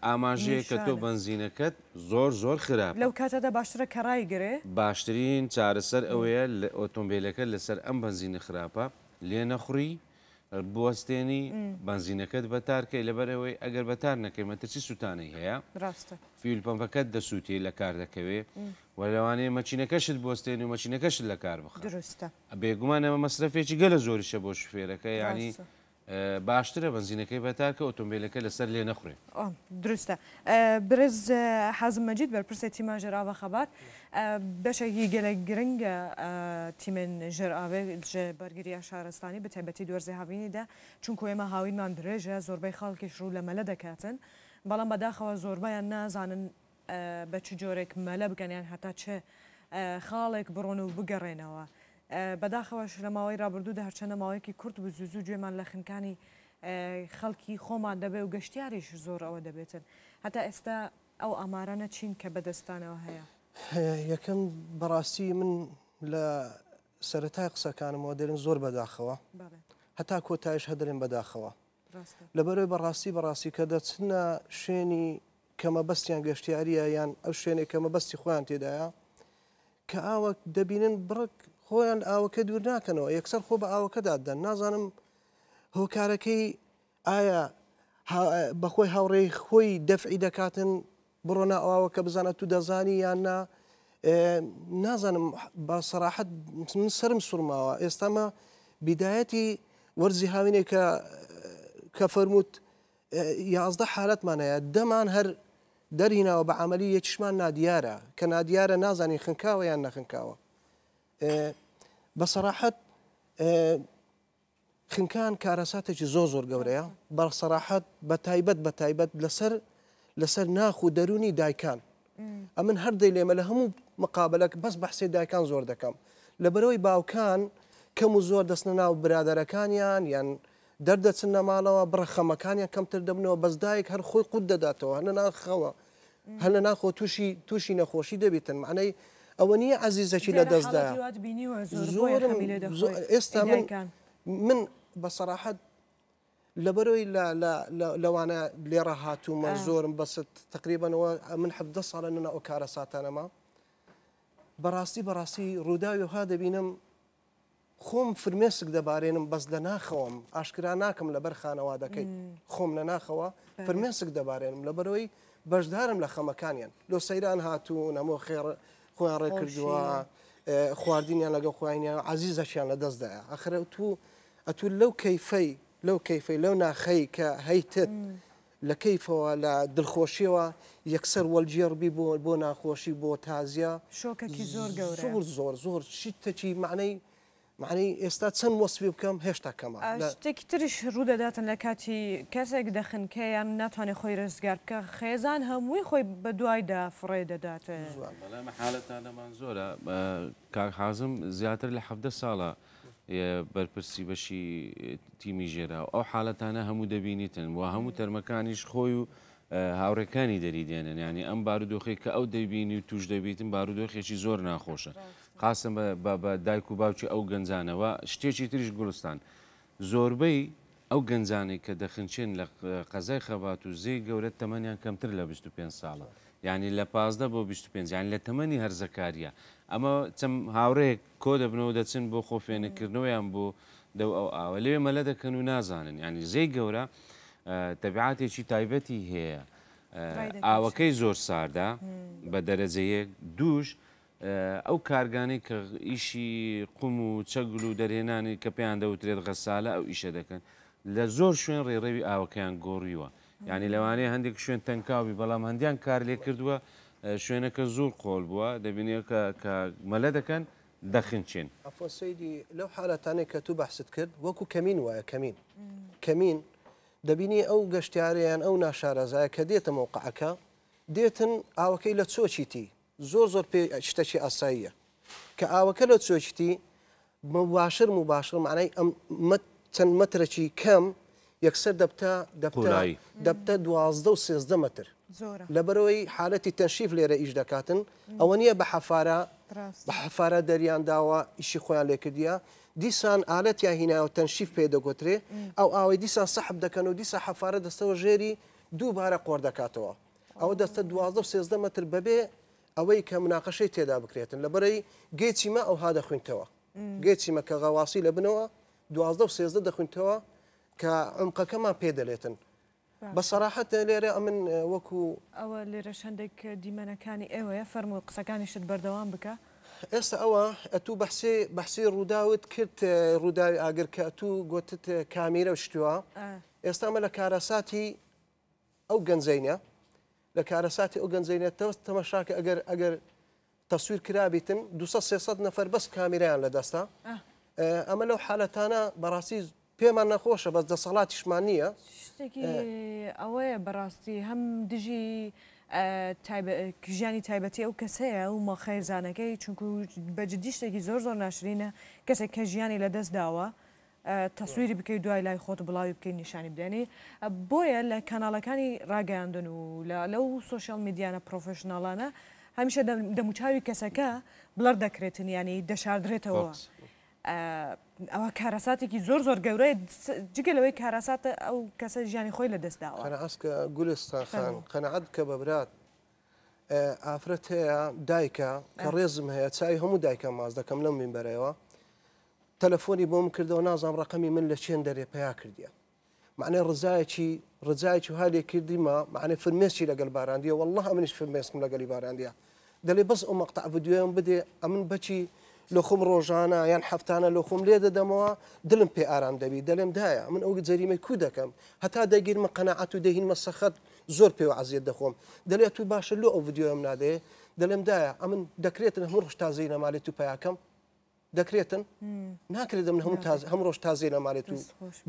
ئاماژەیە کە تۆ بنزینەکەت زۆر زۆر خراپ لەو کاتەدا باشترە کەڕایگرێ باشترین چارەسەر ئەوەیە لە ئۆتۆمبیلەکە لەسەر ئەم بنزینە خراپە لێ نەخوری بوەستێنی بنزینەکەت بەتارکەی لەبەرەوەی ئەگەر بەتار نەکەی مەتەچی سووتانەی هەیە فیل پمپەکەت دەسووتی لە کار دەکەوێت وەلەوانەیە مەچینەکەشت بستێن و مەچینەکەشت لە کار بخ بێگومان ئەمە مەصرفێکی گەلە زۆریشە بۆ شوفێرەکە ینی باشترە بنزینەکەی بەتاکە ئۆتۆمبیلەکە لەسەر لێ نەخورێ درستە برز حەزم مەجید بەرپرسە تیمە ژێراوە خەبات بەشێکی گەلە گرنگە تیمێن ژێرئاوێ بەرگریە شارستانی بە تایبەتی دوەرزی هاوینیدا چونکو ئێمە هاوینمان درێژە زۆربەی خەڵکیش ڕوو لە مەلە دەکاتن بەڵام بەداخەوە زۆربیان نازانن بە چ جۆرێک مەلە بگەنیان هەتا چه خاڵێک بڕۆن و بگەڕێنەوە. بەداخەوەش لە ماوەی رابرردوو هەرچەندە ماوەیەکی کورت و زوزوو گوێمان لە خنکانی خەڵکی خۆمان دەبێ و گەشتیاریش زۆر ئەوە دەبێتن هەتا ئێستا ئەو ئامارانە چین کە بەدەستانەوە هەیە یەکەم بەڕاستی من لە سەتای قسەکانمەوە دەرن زۆر بەداخەوە هەتا کۆتایش هەدرێن بەداخەوە لەبەرەوەی بەڕاستی بەڕاستی کە دەچنە شوێنی کەمە بەستیان گەشتیاریە یان ئەو شوێنێک کەمە بەستی خۆیان تێدایە کە ئاوە دەبینن بڕک خۆیان ئاوەکە دوور ناکەنەوە یەکسەر خۆ بە ئاوەکەدادەن نازانم هۆکارەکەی ئایا بەخۆی هاوڕێی خۆی دەفعی دەکاتن بڕۆ ناواوە کە بزانە تو دەزانی یاننا نازانم با سەراحەت من سرم سوورماوە ئێستامە بیدایەتی وەرزی هاوینێک کە کە فەرمووت یازدە حالەتمانەیە دەمان هەر دەرینەوە بە عملی یەکشمان نادیارە کە نادیارە نازانی خنکاوە یان نەخنکاوە بەسەراحەت خنکان کارەساتێکی زۆ زۆر گەورەیە بەسەراحەت بە تایبەت بە تایبەت لەسەر لەسەر ناخ و دەرونی دایکان ئەمن هەردەی لێمە لە هەموو مقابلەك بەس بەحسێ دایکان زۆر دەکەم لە بەرەوەی باوکان کەم و زۆر دەستنە ناو برادەرەکانیان یان دەردەچن نەماڵەوە بڕەخەمەکانیان کەمتر دەبنەوە بەسدایک هەر خۆی قوت دەداتەوە هەنە ناخەوە هەنە ناخۆ تووشی تووشی نەخۆشی دەبێتن معنەی ئەوە نییە عزیزەکی لە دەستدا زۆرم ئێستا من من بەسەراحەت لەبەرۆی لەوانە لێرە هاتوومە زۆرم بەست تقریبانەوە من حدە ساڵە نە ئەو کارە ساتانەما بەڕاستی بەڕاستی ڕووداویها دەبینم خۆم فرمێسک دەبارێنم بەس لە ناخەوەم ئاشکرا ناکەم لەبەر خانەوە دەکەیت خۆم لە ناخەوە فرمێسک دەبارێنم لەبەرەوەی بەشدارم لە خەمەکانیان لۆ سەیران هاتوو نەمۆ خێڕ خۆیان ڕێکردووە خواردینیان لەگە خوینیان عزیزەشیان لە دەستداە ئەخرە تو ئەتو لەو کەیفەی لەو کەیفەی لەو ناخەی کە هەیتت لە کەیفەوە لە دڵخۆشیەوە یەکسەر وەلجێڕبی بۆ بۆ ناخۆشی بۆ تازیە شۆکەکی زۆر گەور زۆر زۆر زۆر شتەکی معنەی معنی ئێستا چەند وەسوی بکەم هێشتا کەمە شتێکی ترش ڕوودەداتن لە کاتی کەسێک دەخنکەیان ناتوانێت خۆی ڕزگار بکە خێزان هەمووی خۆی بە دوایدا فڕێ دەداتێت حالەتانەمان زۆرە کارخازم زیاتر لە حەفتە ساڵە بەرپرسی بەشی تیمی ژێرا ئەو حالەتانە هەموو دەبینیتن و هەموو تەرمەکانیش خۆی و هاوڕەکانی دەری دێنن ینی ئەم بارودۆخی کە ئەو دەبینی و توش دەبیتن بارودۆخێکی زۆر ناخۆشە قاسم بە دایک و باوکی ئەو گەنجانەوە شتێکی تریش گوڵستان زۆربەی ئەو گەنجانی کە دەخنچێن لە قەزای خەبات و زێ گەورە تەمەنیان کەمتر لە 25 ساڵە ینی لە پازدە بۆ 25 یان لە تەمەنی هەرزەکاریە ئەمە چەم هاوڕەیە کۆ دەبنەوە دەچن بۆ خۆفێنەکردنەوەیان بۆ دەو ئەو ئاوە لێ مەلە دەکەن و نازانن ینی زەی گەورە تەبیعاتێکی تایبەتی هەیە ئاوەکەی زۆر ساردا بە دەرەجەیەک دووش ئەو کارگانەی کە ئیشی قوم و چەگل و دەرهێنانی کە پێیان دەوترێت غەسالە ئەو ئیشە دەکەن لە زۆر شوێن ڕێڕێوی ئاوەکەیان گۆڕیوە ینی لەوانەیە هەندێک شوێن تەنکاوی بەڵام هەندیان کار لێ کردووە شوێنەکە زۆر قۆڵ بووە دەبینێت کە مەلە دەکەن دەخنچێن ئەفۆسەیدی لەو حالەتانێک کە تو بەحست کرد وەکو کەمین وایە کەمین کەمین دەبینی ئەو گەشتیاریان ئەو ناشارەزایە کە دێتە مووقعەکە دێتن ئاوەکەی لە چۆچیتی زۆر زۆر پێ شتەکی ئاساییە کە ئاوەکە لە چۆچتی باشر و باشر معنای چەند مەترەکی کەم یەکسەر دەبتە دەبتە دوازدە و سێزدە مەتر لەبەرەوەی حالەتی تەنشیف لێرە ئیش دەکاتن ئەوە نییە بە حەفارە بە حەفارە دەریان داوە ئیشی خۆیان لێکردە دیسان ئالەت یا هینایە و تەنشیف پێدەگوترێ ئەو ئاوەی دیسان سەحب دەکەن و دیسا حەفارە دەستەوە ژێری دووبارە قۆر دەکاتەوە ئەوە دەستە دوازدە و سێزدە مەتر بەبێ ئەوەی کە مناقەشەی تێدا بکرێتن لە بەرەی گێچیمە ئەوها دەخوێنتەوە گێچیمە کە غەواسی لە بنەوە دوازدە و سێزدە دەخوێنتەوە کە ئەمقەکەمان پێدەلێتن بە سەراحەت لێرە ئەمن وەکو ئەوە لێرە شەندێک دیمەنەکانی ئێوەیە فەرمو قسەکانیشت بەردەوام بکە ئێستا ئەوە ئەتوو بەحسێ بەحسی ڕووداوت کرد ڕووداوی ئاگر کە ئەتوو گوتت کامیرە شتووە ئێستا ئەمە لە کارەساتی ئەو گەنجینە لە کارەساتی ئەو گەنجینێتەوە تەمەشاکە ئەگەر ئەگەر تەسویر کرابیتن 200 نەفر بەس کامیرایان لە دەستا ئەمە لەو حالەتانە بەڕاستی پێمان نەخۆشە بەس دەسەڵاتیشمان نییە ئەوەیە بەڕاستی هەم دژی ژیانی تایبەتی ئەو کەسەیە و مەخێزانەکەی چونکو بەجددی شتێکی زۆر زۆر ناشرینە کەسێک کە ژیانی لەدەست داوە تەسووری بکەی دوای لای خۆت بڵاوی بکەین نیشانی بدێنی بۆیە لە کەناڵەکانی ڕاگەاندن و لەو سوۆشال میدیانە پرۆفشنناڵانە هەمیشە دەموچاوی کەسەکە بڵەر دەکرێتن ینی دەشاردرێتەوە. ئەوە کارەساتێکی زۆر زۆر گەورەیە جگەلەوەی کارەساتە ئەو کەسە ژیانی خۆی لە دەستداوە ئەسکە گولستاخان قەنەعات کە بەبرات ئافرەت هەیە دایکە کە ڕێزم هەیە چاوی هەموو دایکە ماز دەکەم لەم منبەرەوە تەلەفۆنی بۆم کردەوە نازام ڕقەمی من لە چێن دەرێ پیا کردیە معنی ڕزایەکی ڕزایکی و هالێ کردیمە معنی فرمێسی لەگەل باراندیە والله منش فرمێسم لەگەلی باراندیە دەڵێ بەس ئەو مەقتع بدوێم بدێ ئەمن بچی لە خۆم ڕۆژانە یان هەفتانە لە خۆم لێ دەدەمەوە دلم پێ ئارام دەبی دەلێم دایە من ئەو جەریمە کو دەکەم هەتا دەگیرمە قەنەعات و دەهینمە سەخەت زۆر پێ و عزیێت دەخۆم دەلێت تو باشە لۆ ئەو یددیۆم نادێ دەلێم دایە ئەمن دەکرێتن هەموو ڕشتازەی نەمالی تو پیاکەم دەکرێتن ناکرێتم هەم هەم ڕۆژ تازی نەمارێت و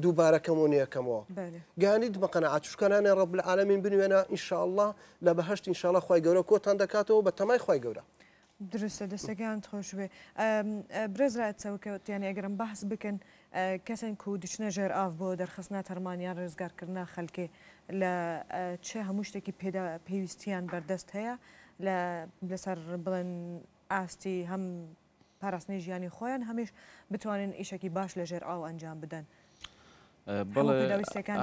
دووبارەکەم و نیەکەمەوە گانیت بەقەنە ئاچوشکانانە ڕب لە عالمین بنوێنە ئینشاءله لە بەهشت ئینشاءله خی گەورە کۆتان دەکاتەوە بە تەمای خی گەورە. درستە دەستەکان خۆش بێ برزرات چاوکەوتیان ئەگەرم بەحس بکەن کەسن کو دچنە ژێر ئاف بۆ دەرخستنا تەرمانیان ڕێزگارکردنا خەلکێ لە چه هەموو شتێکی پێویستیان بەردەست هەیە لەسەر بڵێن ئاستی هەم پاراستنی ژیانی خۆیان هەمیش بتوانین ئیشێکی باش لەژێر ئاو ئەنجام بدەن.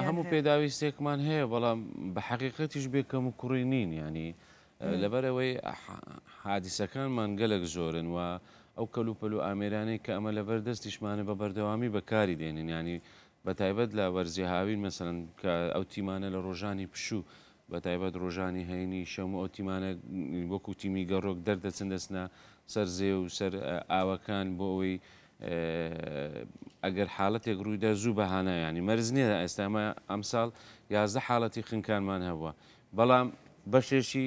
هەموو پێداویستێکمان هەیە بەڵام بە حقیقەتیش بێکەم و کوڕی نین ینی لەبەرەوەی حادیسەکانمان گەلک زۆرن و ئەو کەلوپەل و ئامێرانەی کە ئەمە لەبەر دەستیشمانە بە بەردەوامی بەکاری دێنن ینی بە تایبەت لە وەرزی هاوین مەسەرن کە ئەو تیمانە لە ڕۆژانی پشوو بە تایبەت ڕۆژانی هەینی شەم ئەو تیمانە وەکو تیمی گەڕۆک دەردەچن دەستنا سەرزێ و سەر ئاوەکان بۆ ئەوەی ئەگەر حالڵەتێک ڕوویدا زوو بەهانەیانی مەرز نیە ئێستامە ئەمساڵ یازدە حاڵەتی خنکانمان هەبووە بەڵام بەشێشی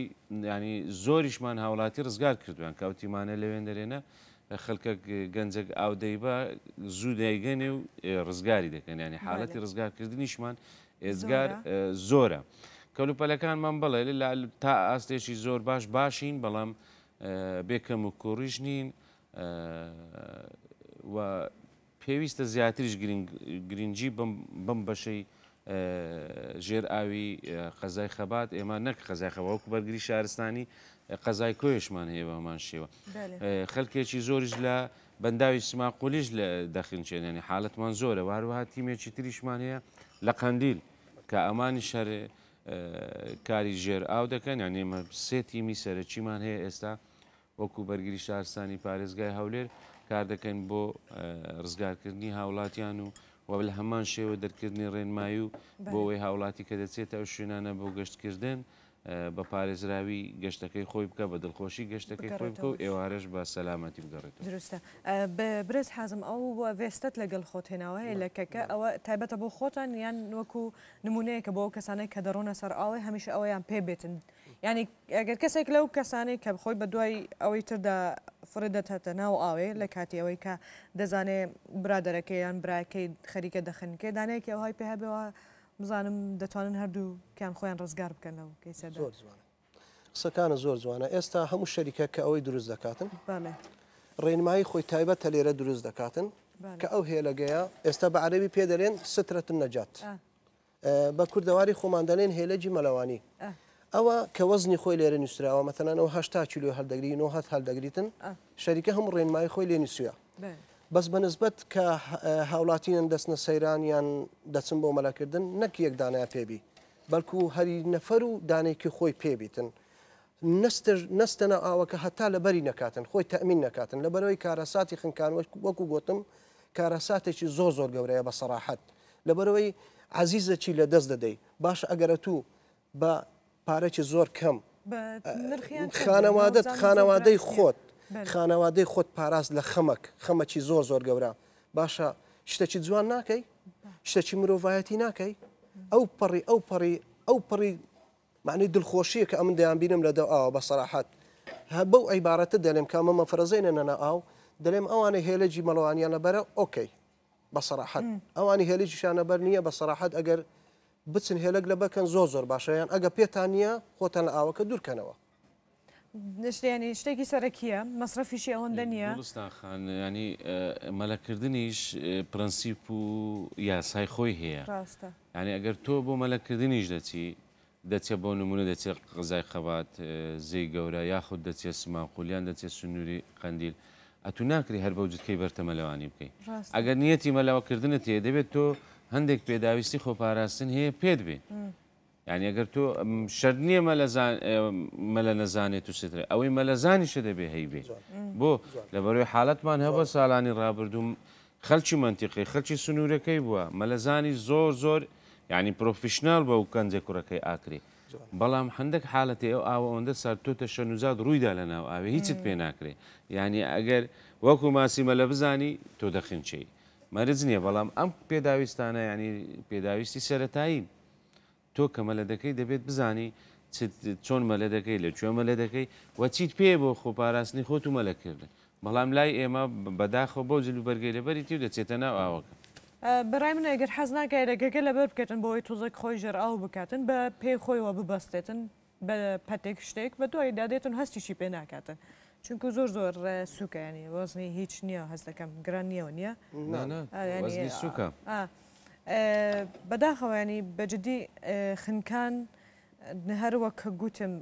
ینی زۆریشمان هاوڵاتی ڕزگار کردویان کەوتیمانە لەوێن دەرێنە خەلکە گەنجێک ئاودەی بە زوو دەیگەنێ و ڕزگاری دەکەن ینی حالڵەتی ڕزگارکردنیشمان ئێزگار زۆرە کەلوپەلەکانمان بڵێ تا ئاستێکی زۆر باش باشین بەڵام بێکەم و کوڕیش نین و پێویستە زیاتریش گرنگجی بم بەشەی ژێر ئاوی قەزای خەبات ئێمە نەک قەزای خەواوەکو بەرگری شارستانی قەزای کۆیشمان هەیە بەمان شێوە خەلکێکی زۆریش لە بەنداوی سماقۆلیش لە دەخینچێنێنی حالەتمان زۆرە واروەها تیمێکی تریشمان هەیە لە قەندیل کە ئەمانی شەر کاری ژێر ئاو دەکەن یان ئێمە سێ تیمی سەرەکیمان هەیە ئێستا وەکو بەرگری شارستانی پارێزگای هەولێر کار دەکەین بۆ ڕزگارکردنی هاوڵاتیان و و لە هەمان شێوە دەرکردنی ڕێنمایی و بۆەوەی هاوڵاتی کە دەچێت ئەو شوێنانە بۆ گەشتکردن بە پارێزراوی گەشتەکەی خۆی بکە بە دڵخۆشی گەشتەکەی خۆی بکە و ئێوارش بە سەلامەتی بگەڕێت درستە برز حەزم ئەو وێستت لەگەڵ خۆت هێناوەیە لەکەکە ئەوە تایبەتە بۆ خۆتان یان وەکو نمونەیە کە بۆ کەسانێک کە دەڕۆنە سەر ئاوی هەمیشه ئەوەیان پێ بێتن ینی ئەگەر کەسێک لەو کەسانی کە بخۆی بە دوای ئەوەی تردا فرێدەت هەتە ناو ئاوێ لە کاتی ئەوەی کە دەزانێت برادەرەکەی یان براکەی خەریکە دەخنکە دانەیەکی ئەوهای پێ هەبەوە بزانم دەتوانن هەردوو کیان خۆیان ڕزگار بکەن لەو کەیسە زۆر جوانە قسەکانە زۆر جوانە ئێستا هەموو شەریکە کە ئەوەی دروست دەکاتن ڕێنمایی خۆی تایبەتە لێرە دروست دەکاتن کە ئەو هێلەگەیە ئێستا بە عەربی پێ دەلێن سترەتن نەجات بە کوردەواری خۆماندەلێن هێلەجی مەلەوانی ئەوە کە وەزنی خۆی لێرە نووسراوە مەتەنانەوە هشتا کیلو هەلدەگری 9 هەلدەگریتن شەریکە هەموو ڕێنمای خۆی لێ نووسە بەس بەنسبەت کە هاوڵاتینن دەستنە سەیرانیان دەچن بۆ مەلاکردن نەک یەک دانای پێبی بەڵکو هەری نەفەر و دانێکی خۆی پێبیتن نستەنە ئاوەکە هەتا لە بەری نەکاتن خۆی تەمین نەکاتن لە بەرەوەی کارەساتی خنکان وەکو گوتم کارەساتێکی زۆر زۆر گەورەیە بە سەراحەت لە بەرەوەی عزیزەکی لە دەست دەدەی باش ئەگەرە تو بە پارێکی زۆر کەم خانەوادەت خانەوادەی خۆت خانەوادەی خۆت پاراست لە خەمەک خەمەکی زۆر زۆر گەورە باشە شتەکی جوان ناکەی شتەکی مرۆڤایەتی ناکەی ئەو پەڕی ئەو پەڕی ئەو پڕی معنی دڵخۆشیە کە ئەمن دەیان بینم لە دە ئاوە بە سەراحەت بەو عیبارەتە دەلێم کامەمە فرەرزینە نەنا ئاو دەلێم ئەوانە هێلەجی مەڵوانیانە بەرە ئۆکەی بە سەراحەت ئەوانی هێلەجیشانە بەر نییە بە سەراحەت ئەگەر بچن هێلک لە بکەن زۆ زۆر باشەیان ئەگە پێتان نیە خۆتان لە ئاوەکە دوورکەنەوە نشتیانی شتێکی سەرەکیە مەصرفیشی ئەوەندە نیەستاخان ینی مەلەکردنیش پرەنسیپ و یاسای خۆی هەیە ینی ئەگەر تۆ بۆ مەلەکردنیش دەچی دەچێت بۆ نمونە دەچێت قزای خەبات زەی گەورە یاخود دەچێت سماقولیان دەچێت سنووری قندیل ئەتو ناکری هەر بە وجدکەی بەرتەمەلەوانی بکەیت ئەگەر نیەتی مەلاوەکردنت هەیە دەبێت تۆ هەندێک پێداویستی خۆپاراستن هەیە پێت بێ یعنی ئەگەر تۆ شەر نییە مەلە نەزانێت و سترێ ئەوەی مەلەزانیشە دەبێ هەیبێ بۆ لەبەرەوەی حالەتمان هەبە ساڵانی ڕابردوم خەلکی منتیقی خەلکی سنوورەکەی بووە مەلەزانی زۆر زۆر یعنی پرۆفیشنال بە و کەنجێ کوڕەکەی ئاکری بەڵام هەندێک حالەتی ئەو ئاوە ئەوەندە سەرتۆتە شەنوزاد ڕوویدا لە ناو ئاوێ هیچت پێ ناکرێ یعنی ئەگەر وەکو ماسی مەلە بزانی تۆ دەخنچەی مەرز نییە بەڵام ئەم پێداویستانە ینی پێداویستی سەتایی تۆ کە مەلەدەکەی دەبێت بزانی چۆن مەلەدەکەی لەکوێ مەلەدەکەی وەچیت پێ بۆ خۆپاراستنی خۆت و مەلەکردن بەڵام لای ئێمە بەداخۆ بۆ جللو بەرگی لەبەری تی دەچێتە ناو ئاوەکە بەڕای من ئەگەر حەز ناکایرەگەگە لەبەر بکەن بۆی تۆزێک خۆی ژێر ئاو بکاتن بە پێی خۆیەوە ببەستێتن بە پەتێک شتێک بە دوای دادێتن هەستیشی پێ ناکاتن. چونکو زۆر زۆر سوکانی وەزنی هیچ نییە هەست دەکەم گران نیەوە نییە سوکە بەداخەوانی بەجددی خنکان هەروە کە گوتم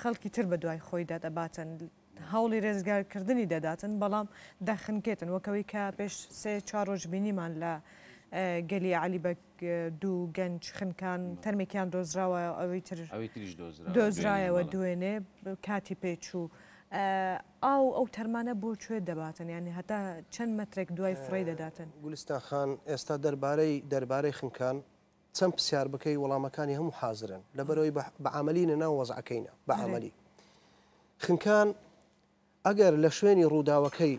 خەڵکی تر بە دوای خۆی دادەباتن هەوڵی ڕێزگارکردنی دەداتن بەڵام داخنکێتن وەکەوەی کە پێش سێ چاڕۆژبینیمان لە گەلی علیبەک دوو گەنج خنکان تەرمێکیان دۆزراوە ئەوەی تر دۆزرایەوە دوێنێ کاتی پێچوو. ئاو ئەو تەرمانە بۆ کوێ دەباتن یعنی هەتا چەند مەترێک دوای فڕی دەداتن گولستا خان ئێستا دەربارەی دەربارەی خنکان چەند پرسیار بکەی وەڵامەکانی هەموو حاضرن لەبەرەوەی بەعملی نەناو وەزعەکەینە بەعملی خنکان ئەگەر لە شوێنی ڕووداوەکەی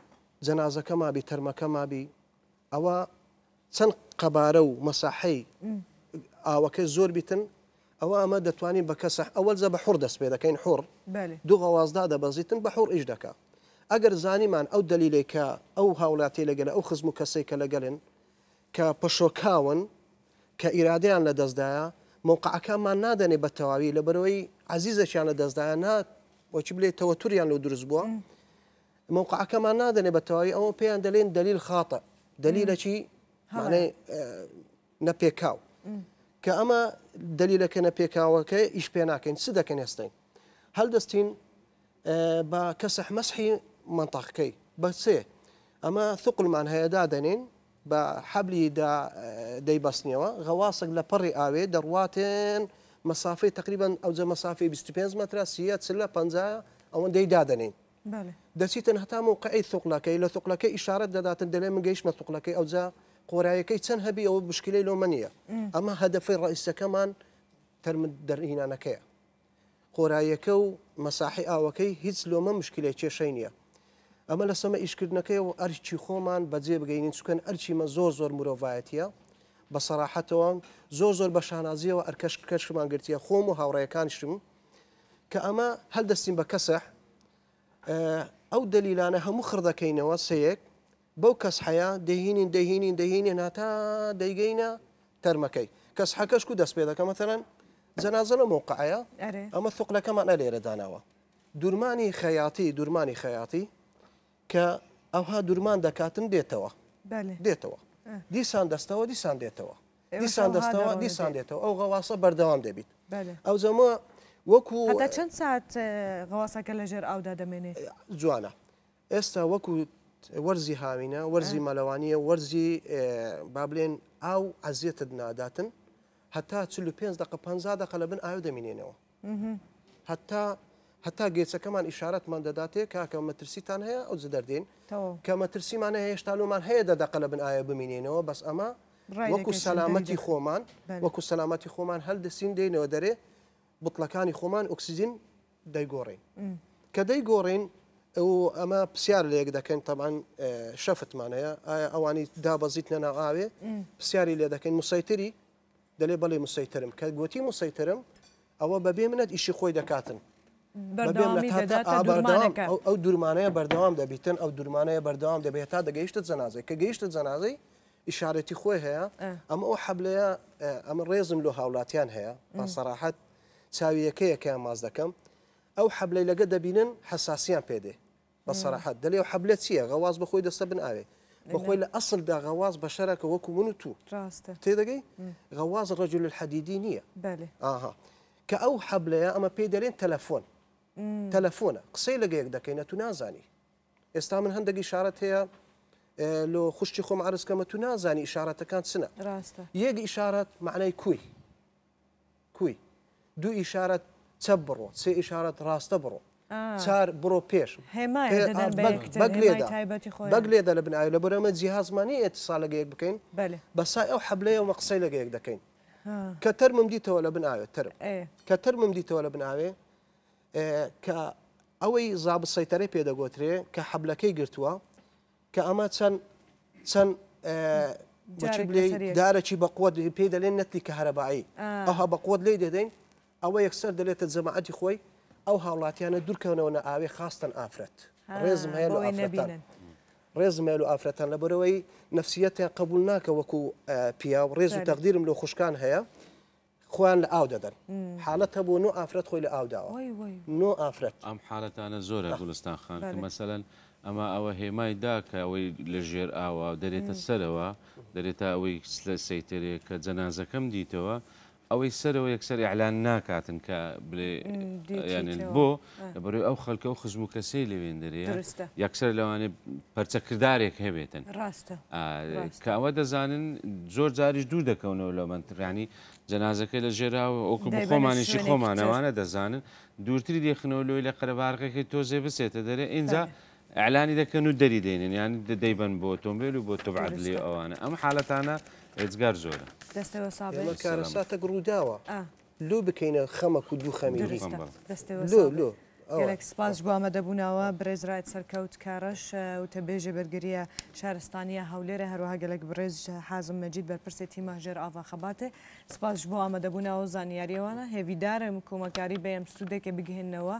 جەنازەکە مابی تەرمەکە مابی ئەوە چەند قەبارە و مەساحەی ئاوەکە زۆر بیتن ئەوە ئەمە دەتوانین بە کەسە ئەوەل زە بە حور دەست پێ دەکەین حور دوو غەوازدا دەبەزیتن بە حور ئیش دەکە ئەگەر زانیمان ئەو دلیلێکە ئەو هاوڵاتی لەگەن ئەو خزم و کەسێک کە لەگەلن کە پەشۆکاون کە ئیرادیان لە دەستدایە مووقعەکانمان نادەنێ بە تەواوی لە بەرەوەی عزیزەشیان لە دەستدایە نات بۆچی بلێ تەوەتوریان لەو دروست بووە مووقعەکەمان نادەنێ بە تەواوی ئەوە پێیان دەلێن دلیل خاتە دلیلە چی معنی آه، نبيكاو كأما اما دلیل که نپیکاو که ایش پی نکن سد کن استین حال آه، با كسح مسحي منطقه کی بسیه اما ثقل من های دادنین با حبلی دا آه، دی بسنی و غواصق لپری آوی درواتن مسافه تقریبا از مسافه 25 متر سیات سلا أو آمون دا دادنین بله دستیتن هتامو قید ثقل کی ل ثقل کی اشاره دادن ما گیش مثقل کی از قۆرایەکەی چەند هەبی ئەوە مشکلی لۆمە نیە ئەمە هەدەفی ڕئیسەکەمان تەرم دەرهینانەکەیە قۆرایەکە و مەساحی ئاوەکەی هیچ لۆمە مشکلی کێشەی نییە ئەمە لە سەمە ئیشکردنەکەی و ئەرچی خۆمان بەجێ بگەینین چکەن ئەرچیمە زۆر زۆر مرۆڤایەتە بە سەراحەتەوە زۆر زۆر بە شانازیەوە ئەرکەش کەشمان گرتیە خۆم و هاوڕێەکان شم کە ئەمە هەلدەستین بە کەسەح ئەو دەلیلانە هەموو خردەکەینەوە سەیەک بەو کەس حەیە دەهینین دەهینین دەهینێن هاتا دەیگەینە تەرمەکەی کەس حەکەش و دەست پێ دەکەمەتەرەن جەنازە لە مووقعە ئەمە ثقلەکەمان ئە لێرە داناوە دوورمانی خەیاتی دوورمانی خەیاتی کە ئەوها دوورمان دەکاتن دێتەوە دێتەوە دیسان دەستەوە دیسان دێتەوە دیسان دەستەوە دیسان دێتەوە ئەو غەواسە بەردەوام دەبیت ئەو زەمە وەکو چەند سات غەواسەکە لەژێر ئاودا دەمێنێت جوانە ئێستا وەکو وەرزی هاوینە وەرزی مەلەوانیە وەرزی بابلێن ئاو ئەزیێتت ناداتن هەتا چلو پێ دق پ دق لە بن ئاو دەمینێنەوە هەتا هەتا گێچەکەمان ئیشارەتمان دەداتێ کاکە مەترسیتان هەیە ئەو دەردێن کە مەترسیمانە هێشتالومان هەیە دەدەق لە بن ئایا بمینێنەوە بەس ئەمە وەکو سەلامەتی خۆمان وەکو سەلامەتی خۆمان هەلدەسین دێنەوە دەرێ بڵەکانی خۆمان ئۆکسیزین دەیگۆڕین کە دەیگۆڕین ئەو ئەمە پرسیار لێک دەکەن تەبان شەفتمانەیە ئایا ئەوانی دابەزیت نەناغاوێ پرسیاری لێ دەکەین مسەیتری دەلێ بەڵێ مسەیترم کە گوتی مسەیترم ئەوە بەبێ منەت ئیشی خۆی دەکاتن ئەو دوورمانەیە بەردەوام دەبیتن ئەو دوورمانەیە بەردەوام دەبێت تا دەگەیشتە جەنازی کە گەیشتە جەنازەی ئشارەتی خۆی هەیە ئەمە ئەو حەبلەیە ئەمە ڕێزم لە هاوڵاتیان هەیە بەسەراحەت چاویەکەیەکیان ماز دەکەم ئەو حەبلەی لەگە دەبینن حساسیان پێدێ بصراحة دلي وحبلت سيا غواص بخوي دست بن آوي بخوي الأصل ده غواص بشركة وكم منو تو تي دقي غواص الرجل الحديدي نية بالي آها كأو حبل يا أما بيدرين تلفون تلفونة قصي جيك ده كينا تنازاني استعمل هندق إشارة هي آه، لو خش خم عرس كما تنازاني إشارة كانت سنة راستة يجي إشارة معناه كوي كوي دو إشارة تبرو سي إشارة راس تبرو چار بڕۆ پێش بەگ لێدا لە بنایە لە بەرەمە جیهازمانی ئێتسا لەگەیەک بکەین بەسا ئەو حبلەیە وە قسەی لەگەیەک دەکەین کە تەرمم دیتەوە لە بناوێت ترم کە تەرمم دیتەوە لە بناوێ کە ئەوەی زاب سەیتەرەی پێدەگۆترێ کە حبلەکەی گرتووە کە ئەمە چەند چەند دارەی بەقوت پێ دەلێن نەتلی کە هەرەبایی ئەها بەقوت لی دەدەین ئەوە یەکسەر دەلێتە جەماعەتی خۆی ئەو هاوڵاتیانە دوورکەونەوە ئاوێ خاستن ئافرەت ڕێزم هەیە ڕێزم هێل و ئافرەتان لە بەرەوەی نفسیەتیان قبول ناکە وەکو پیا و ڕێز و تەقدیرم لە خوشکان هەیە خۆیان لە ئاو دەدەن حالەت هەبوو نۆ ئافرەت خۆی لە ئاوداوە نۆ ئافرەت ئەم حالەتانە زۆرە گولستان خان مەسەلەن ئەمە ئەوە هێمای داکە ئەوەی لە ژێر ئاوا دەرێتە سەرەوە دەرێتە ئەوەی لە سەیترێک کە جەنازەکەم دیتەوە ئەوەی سەرەوە یەکسەر ئەعلان ناکاتن کە بێ یانن بۆ لەبەرەوەی ئەو خەلکە و خزم و کەسەی لەوێن دەرێ یەکسەر لەوانێ پەرچەکردارێک هەبێتن کە ئەوە دەزانن زۆر جاریش دوور دەکەونەوە لە منترانی جەنازەکە لە ژێراوە ئۆکو خۆمانیشی خۆمانەوانە دەزانن دوورتری دێخنەوە لۆی لە قەرەبارقەکەی تۆزێ بسێتە دەرێ ئینجا. ئەعلانی دەکەن و دەری دێنن یان دەدەیبن بۆ تۆمبیل و بۆ تبعاد لێ ئەوانە ئەم حالەتانە ئێزگار زۆرە دەستەوە ساڵ کارە ساتە گڕووداوە لۆ بکەینە خەمە و دوو خەمیری لۆ لۆ. سپاس بووامە دەبوونەوە برێزرایت سەرکەوت کارەش وتەبێژە بەرگریە شارستانیە هەولێرە هەروها گەلک برێز حازم مەجید بەرپرسێتی ماژێر ئاوا خەباتێ سپاس بووامە دەبوونەوە زانیاریەوەە هێویدارم کۆمەکاری بەم سوودێکە بگهێنەوە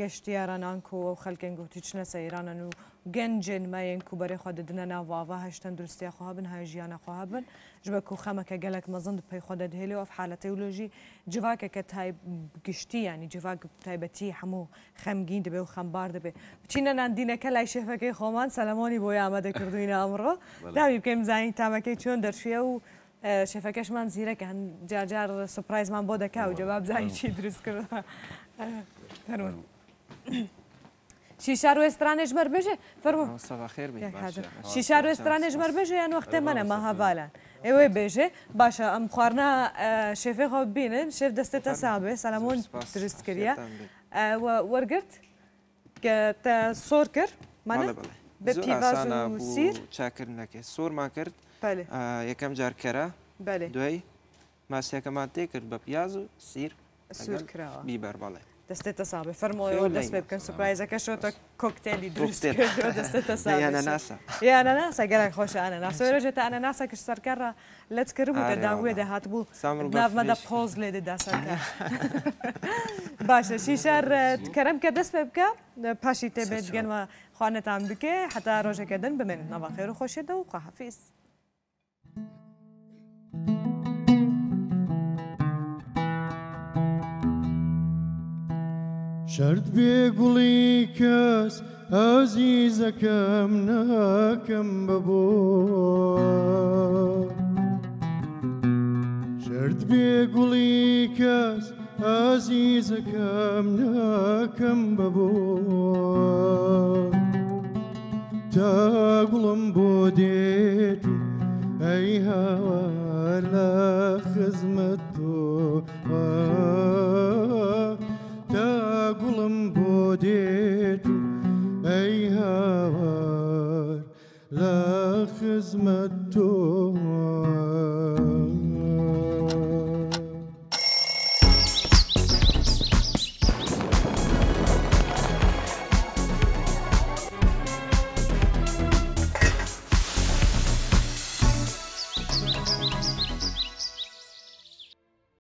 گەشتیارانان کۆ و خەلکەنگ گوتی چنە سەیرانن و گەنجێن ماەن و بەرێخوا دەدنە ناواوا هەشتن درستیاخوا بن هەژیانەخوا بن ژبە و خەمەکە گەلک مەزند پێیخوا دەدهێلێ و حالە تەولۆژی جواکەکە تای گشتیانی جواک تایبەتی هەموو خەمگین دەبێ و خەمبار دەبێ بچینە ناندینەکە لای شێفەکەی خۆمان سەلمۆنی بۆی ئامادەکردوین ئامڕۆ داوی بکەیم زانی تامەکەی چۆن دەرشوە و شێفەکەشمان زیرەکە هەن جارجار سپرایزمان بۆ دەکا و جواب زانی چی درست کرد. اه، شیشه رو استرانش مر بجه فرو صباح خیر بید باشه شیشه رو استرانش مر بجه یعنی وقت منه ما حوالا اوه بجه باشه ام خوارنا شیفه خواب بینن شیف دسته تا صحبه سلامون درست کریا و ورگرد که تا سور کر منه به پیواز و سیر چاکر نکه سور ما کرد بله یکم جار کرا بله دوی ماسیه کمان تی کرد به پیاز و سیر سور کرا بیبر بله دەستێتە سابێ فەرمۆیەوە دەست پێ بکەن سوپایزە کەشەوەتە کۆکتێلی دروست دەستێتە ساەناسا یانە ناسا گەلک خۆشانە ناسۆێژێتە ئەە ناسا کەش سەرکەڕە لەت کردبوو دەداوێ دەهات بوو نامەدە پۆز لێ دەداسەکە باشە شیشار کەرم کە دەست پێ بکە پاشی تێبێت گەنمە خوانەتان بکێ حتا ڕۆژێکە دەن بمێن نەواخێر و خۆشێتە و قاحافیست. شەرد بێ گوڵی کەس ئازیزەکەم ناکەم بەبوو شەرد بێ گوڵی کەس ئازیزەکەم ناکەم بەبوو تا گوڵم بۆ دێت و ئەی هاوار لە خزمەت تۆ لا خزمته